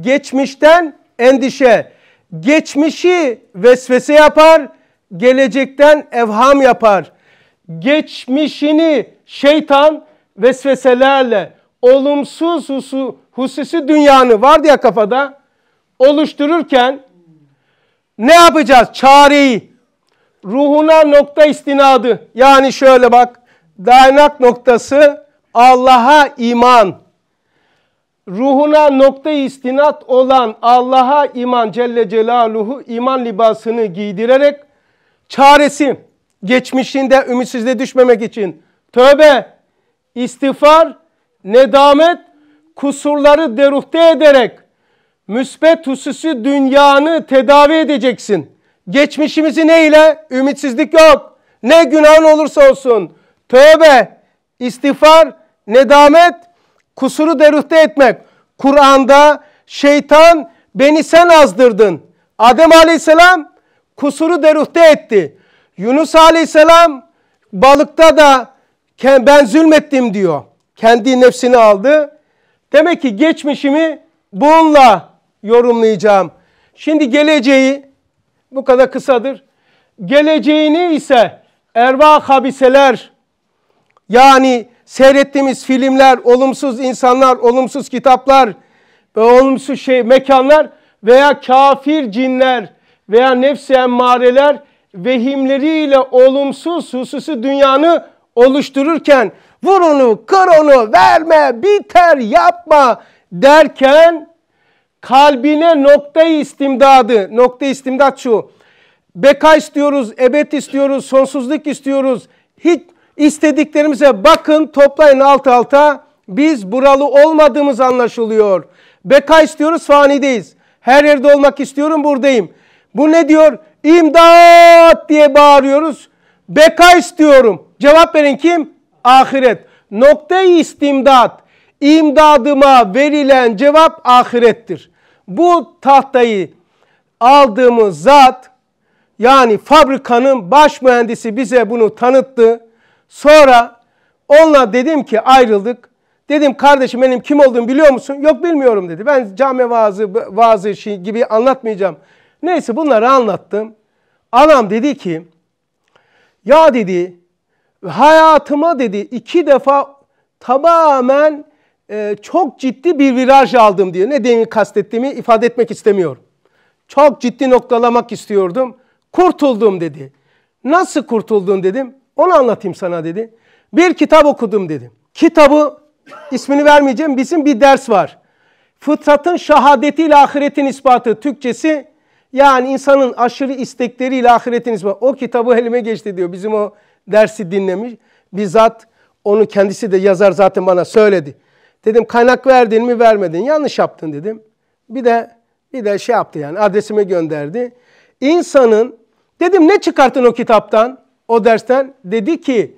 Speaker 1: geçmişten endişe. Geçmişi vesvese yapar, gelecekten evham yapar. Geçmişini şeytan vesveselerle olumsuz husu, hususi dünyanı var diye kafada oluştururken ne yapacağız? Çareyi ruhuna nokta istinadı. Yani şöyle bak dayanak noktası Allah'a iman. Ruhuna nokta istinat olan Allah'a iman Celle Celaluhu iman libasını giydirerek çaresi geçmişinde ümitsizliğe düşmemek için tövbe, istiğfar, nedamet, kusurları deruhte ederek müsbet hususu dünyanı tedavi edeceksin. Geçmişimizi neyle? Ümitsizlik yok. Ne günahın olursa olsun tövbe, istiğfar, nedamet, kusuru deruhte etmek. Kur'an'da şeytan beni sen azdırdın. Adem aleyhisselam kusuru deruhte etti. Yunus aleyhisselam balıkta da ben zulmettim diyor. Kendi nefsini aldı. Demek ki geçmişimi bununla yorumlayacağım. Şimdi geleceği bu kadar kısadır. Geleceğini ise erva habiseler yani seyrettiğimiz filmler, olumsuz insanlar, olumsuz kitaplar e, olumsuz şey mekanlar veya kafir cinler veya nefsi emmareler vehimleriyle olumsuz hususu dünyanı oluştururken vur onu, kır onu, verme, biter, yapma derken kalbine noktayı istimdadı. Nokta istimdat şu. Beka istiyoruz, ebed istiyoruz, sonsuzluk istiyoruz. Hiç İstediklerimize bakın toplayın alt alta. Biz buralı olmadığımız anlaşılıyor. Beka istiyoruz fanideyiz. Her yerde olmak istiyorum buradayım. Bu ne diyor? İmdat diye bağırıyoruz. Beka istiyorum. Cevap verin kim? Ahiret. Noktayı istimdat. İmdadıma verilen cevap ahirettir. Bu tahtayı aldığımız zat yani fabrikanın baş mühendisi bize bunu tanıttı. Sonra onunla dedim ki ayrıldık. Dedim kardeşim benim kim olduğumu biliyor musun? Yok bilmiyorum dedi. Ben cami vaazı, vaazı şey gibi anlatmayacağım. Neyse bunları anlattım. Adam dedi ki ya dedi hayatıma dedi iki defa tamamen e, çok ciddi bir viraj aldım diyor. Ne demin kastettiğimi ifade etmek istemiyorum. Çok ciddi noktalamak istiyordum. Kurtuldum dedi. Nasıl kurtuldun dedim. Onu anlatayım sana dedi. Bir kitap okudum dedi. Kitabı ismini vermeyeceğim. Bizim bir ders var. Fıtratın ile ahiretin ispatı Türkçesi yani insanın aşırı istekleri ile ahiretin ispatı. O kitabı elime geçti diyor. Bizim o dersi dinlemiş. Bizzat onu kendisi de yazar zaten bana söyledi. Dedim kaynak verdin mi vermedin. Yanlış yaptın dedim. Bir de bir de şey yaptı yani adresime gönderdi. İnsanın dedim ne çıkartın o kitaptan? o dersten dedi ki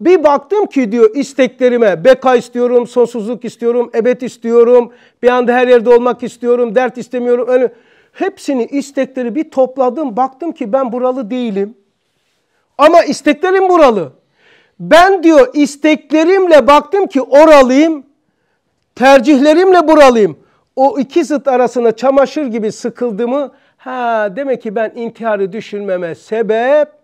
Speaker 1: bir baktım ki diyor isteklerime beka istiyorum, sonsuzluk istiyorum, ebed istiyorum, bir anda her yerde olmak istiyorum, dert istemiyorum. Öyle. hepsini istekleri bir topladım baktım ki ben buralı değilim. Ama isteklerim buralı. Ben diyor isteklerimle baktım ki oralıyım, tercihlerimle buralıyım. O iki zıt arasına çamaşır gibi sıkıldığımı ha demek ki ben intiharı düşünmeme sebep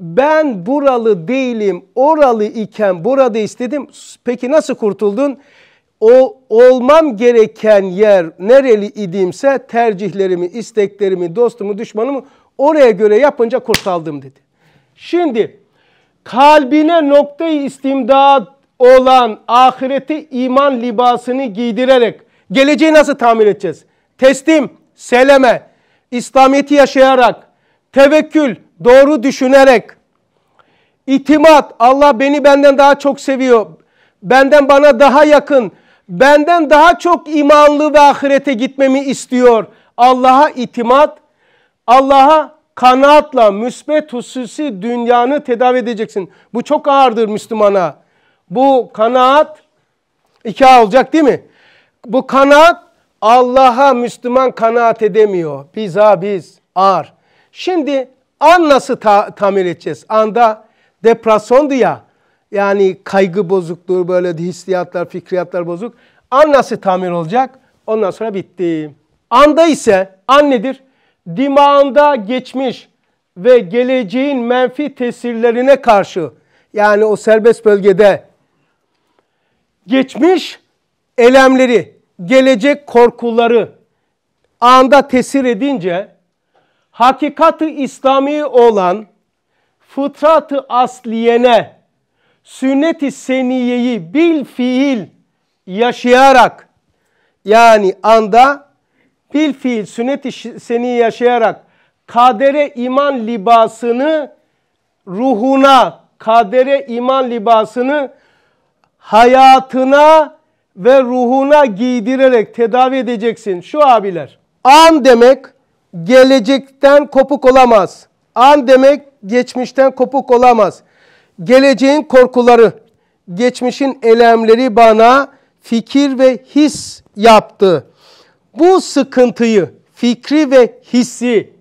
Speaker 1: ben buralı değilim oralı iken burada istedim. Peki nasıl kurtuldun? O olmam gereken yer nereli idimse tercihlerimi, isteklerimi, dostumu, düşmanımı oraya göre yapınca kurtaldım dedi. Şimdi kalbine noktayı istimdat olan ahireti iman libasını giydirerek geleceği nasıl tamir edeceğiz? Teslim, seleme, İslamiyet'i yaşayarak, tevekkül, doğru düşünerek, itimat, Allah beni benden daha çok seviyor, benden bana daha yakın, benden daha çok imanlı ve ahirete gitmemi istiyor. Allah'a itimat, Allah'a kanaatla müsbet hususi dünyanı tedavi edeceksin. Bu çok ağırdır Müslümana. Bu kanaat iki A olacak değil mi? Bu kanaat Allah'a Müslüman kanaat edemiyor. Biz ha biz ağır. Şimdi An nasıl ta tamir edeceğiz? Anda depresyondu ya. Yani kaygı bozukluğu böyle hissiyatlar, fikriyatlar bozuk. An nasıl tamir olacak? Ondan sonra bitti. Anda ise an nedir? Dimağında geçmiş ve geleceğin menfi tesirlerine karşı yani o serbest bölgede geçmiş elemleri, gelecek korkuları anda tesir edince hakikati İslami olan fıtratı asliyene, sünnet-i seniyeyi bil fiil yaşayarak yani anda bil fiil sünnet-i seniye yaşayarak kadere iman libasını ruhuna, kadere iman libasını hayatına ve ruhuna giydirerek tedavi edeceksin. Şu abiler an demek gelecekten kopuk olamaz. An demek geçmişten kopuk olamaz. Geleceğin korkuları, geçmişin elemleri bana fikir ve his yaptı. Bu sıkıntıyı, fikri ve hissi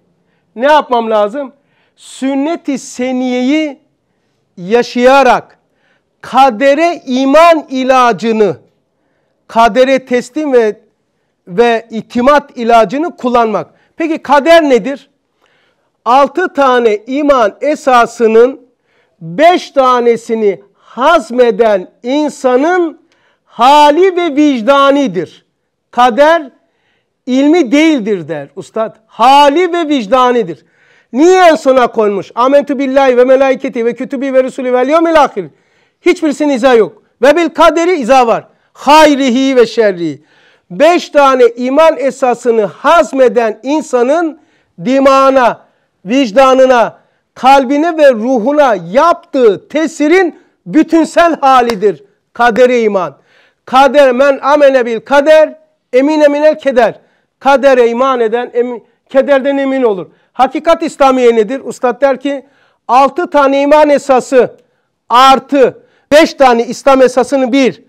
Speaker 1: ne yapmam lazım? Sünnet-i seniyeyi yaşayarak kadere iman ilacını, kadere teslim ve ve itimat ilacını kullanmak. Peki kader nedir? Altı tane iman esasının beş tanesini hazmeden insanın hali ve vicdanidir. Kader ilmi değildir der ustad. Hali ve vicdanidir. Niye en sona koymuş? Amentü billahi ve melaiketi ve kütübi ve resulü ve yevmil ahir. Hiçbirisinin izah yok. Ve bil kaderi izah var. Hayrihi ve şerrihi beş tane iman esasını hazmeden insanın dimağına, vicdanına, kalbine ve ruhuna yaptığı tesirin bütünsel halidir kadere iman. Kader men amene bil kader emin eminel keder. Kadere iman eden emin, kederden emin olur. Hakikat İslamiye nedir? Ustad der ki altı tane iman esası artı beş tane İslam esasını bir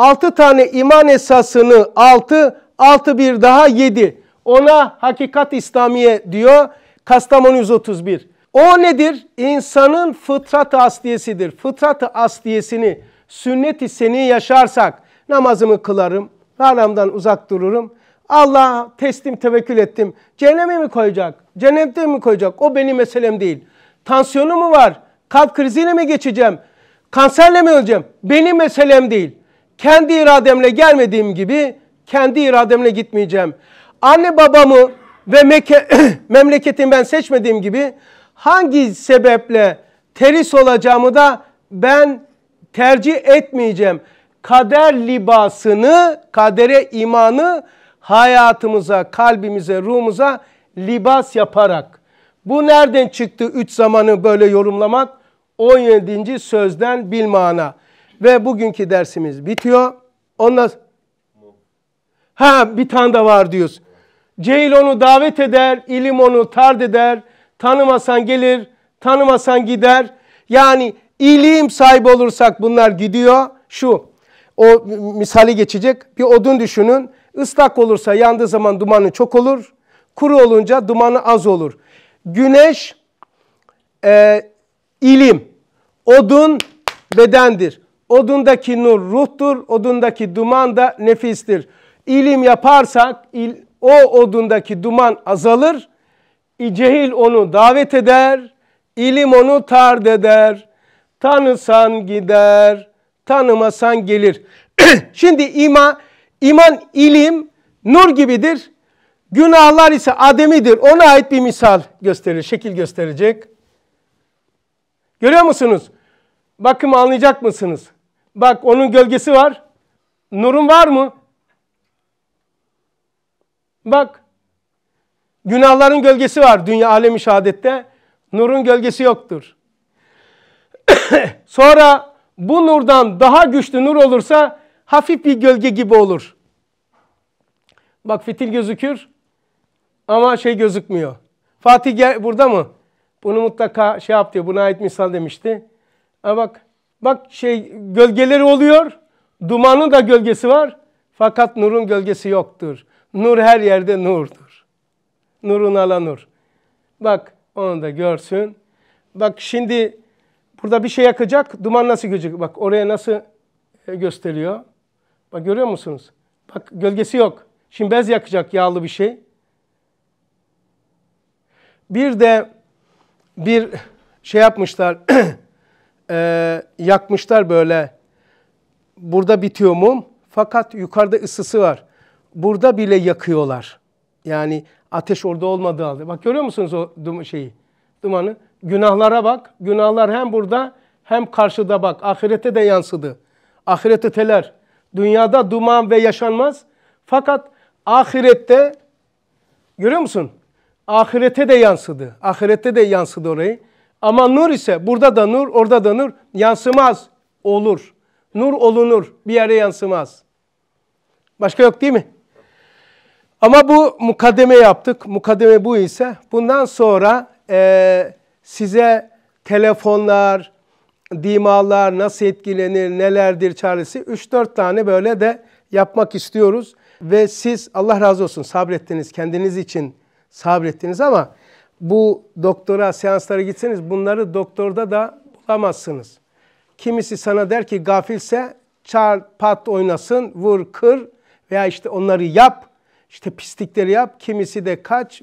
Speaker 1: 6 tane iman esasını 6, 6 bir daha 7. Ona hakikat İslamiye diyor Kastamonu 131. O nedir? İnsanın fıtrat asliyesidir. Fıtrat asliyesini sünnet-i seni yaşarsak namazımı kılarım, haramdan uzak dururum. Allah'a teslim tevekkül ettim. Cehenneme mi koyacak? Cennette mi koyacak? O benim meselem değil. Tansiyonu mu var? Kalp kriziyle mi geçeceğim? Kanserle mi öleceğim? Benim meselem değil. Kendi irademle gelmediğim gibi kendi irademle gitmeyeceğim. Anne babamı ve meke, memleketimi ben seçmediğim gibi hangi sebeple teris olacağımı da ben tercih etmeyeceğim. Kader libasını, kadere imanı hayatımıza, kalbimize, ruhumuza libas yaparak. Bu nereden çıktı üç zamanı böyle yorumlamak? 17. sözden bilmana. Ve bugünkü dersimiz bitiyor. Ondan Ha bir tane de var diyorsun. Cehil onu davet eder, ilim onu tard eder. Tanımasan gelir, tanımasan gider. Yani ilim sahibi olursak bunlar gidiyor. Şu, o misali geçecek. Bir odun düşünün. Islak olursa yandığı zaman dumanı çok olur. Kuru olunca dumanı az olur. Güneş, e, ilim, odun bedendir. Odundaki nur ruhtur, odundaki duman da nefistir. İlim yaparsak il, o odundaki duman azalır. Cehil onu davet eder, ilim onu tard eder. Tanısan gider, tanımasan gelir. Şimdi ima, iman ilim nur gibidir. Günahlar ise ademidir. Ona ait bir misal gösterir, şekil gösterecek. Görüyor musunuz? Bakın anlayacak mısınız? Bak onun gölgesi var. Nurun var mı? Bak. Günahların gölgesi var dünya alemi şehadette. Nurun gölgesi yoktur. Sonra bu nurdan daha güçlü nur olursa hafif bir gölge gibi olur. Bak fitil gözükür ama şey gözükmüyor. Fatih burada mı? Bunu mutlaka şey yap diyor. Buna ait misal demişti. Ama bak Bak şey gölgeleri oluyor. Dumanın da gölgesi var. Fakat nurun gölgesi yoktur. Nur her yerde nurdur. Nurun alanur. Bak onu da görsün. Bak şimdi burada bir şey yakacak. Duman nasıl gözüküyor? Bak oraya nasıl e, gösteriyor. Bak görüyor musunuz? Bak gölgesi yok. Şimdi bez yakacak yağlı bir şey. Bir de bir şey yapmışlar. e, yakmışlar böyle. Burada bitiyor mum fakat yukarıda ısısı var. Burada bile yakıyorlar. Yani ateş orada olmadığı halde. Bak görüyor musunuz o şeyi, dumanı? Günahlara bak. Günahlar hem burada hem karşıda bak. Ahirete de yansıdı. Ahiret öteler. Dünyada duman ve yaşanmaz. Fakat ahirette görüyor musun? Ahirete de yansıdı. Ahirette de yansıdı orayı. Ama nur ise burada da nur, orada da nur yansımaz. Olur. Nur olunur. Bir yere yansımaz. Başka yok değil mi? Ama bu mukaddeme yaptık. Mukaddeme bu ise bundan sonra e, size telefonlar, dimalar nasıl etkilenir, nelerdir çaresi 3-4 tane böyle de yapmak istiyoruz. Ve siz Allah razı olsun sabrettiniz, kendiniz için sabrettiniz ama bu doktora seanslara gitseniz bunları doktorda da bulamazsınız. Kimisi sana der ki gafilse çar pat oynasın, vur kır veya işte onları yap, işte pislikleri yap. Kimisi de kaç,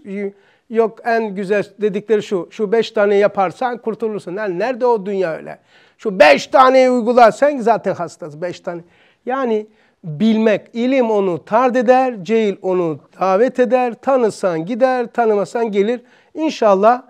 Speaker 1: yok en güzel dedikleri şu, şu beş tane yaparsan kurtulursun. Yani nerede o dünya öyle? Şu beş tane uygular, sen zaten hastasın beş tane. Yani bilmek, ilim onu tard eder, cehil onu davet eder, tanısan gider, tanımasan gelir. İnşallah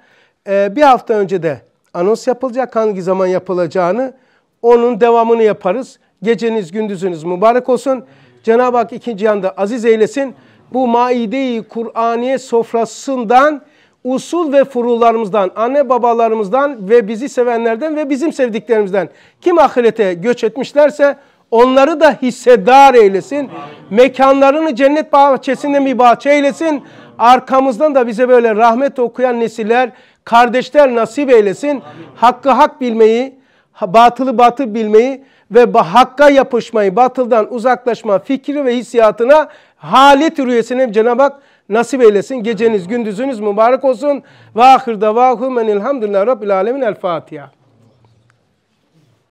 Speaker 1: e, bir hafta önce de anons yapılacak. Hangi zaman yapılacağını onun devamını yaparız. Geceniz gündüzünüz mübarek olsun. Cenab-ı Hak ikinci yanda aziz eylesin. Bu Maide-i Kur'aniye sofrasından usul ve furularımızdan, anne babalarımızdan ve bizi sevenlerden ve bizim sevdiklerimizden kim ahirete göç etmişlerse onları da hissedar eylesin. Mekanlarını cennet bahçesinde bir bahçe eylesin. Arkamızdan da bize böyle rahmet okuyan nesiller kardeşler nasip eylesin. Hakkı hak bilmeyi, batılı batı bilmeyi ve hakka yapışmayı, batıldan uzaklaşma fikri ve hissiyatına halet rüyesine Cenab-ı Hak nasip eylesin. Geceniz, gündüzünüz mübarek olsun. Ve ahir vahumen enilhamdülillah Rabbil alemin. El Fatiha.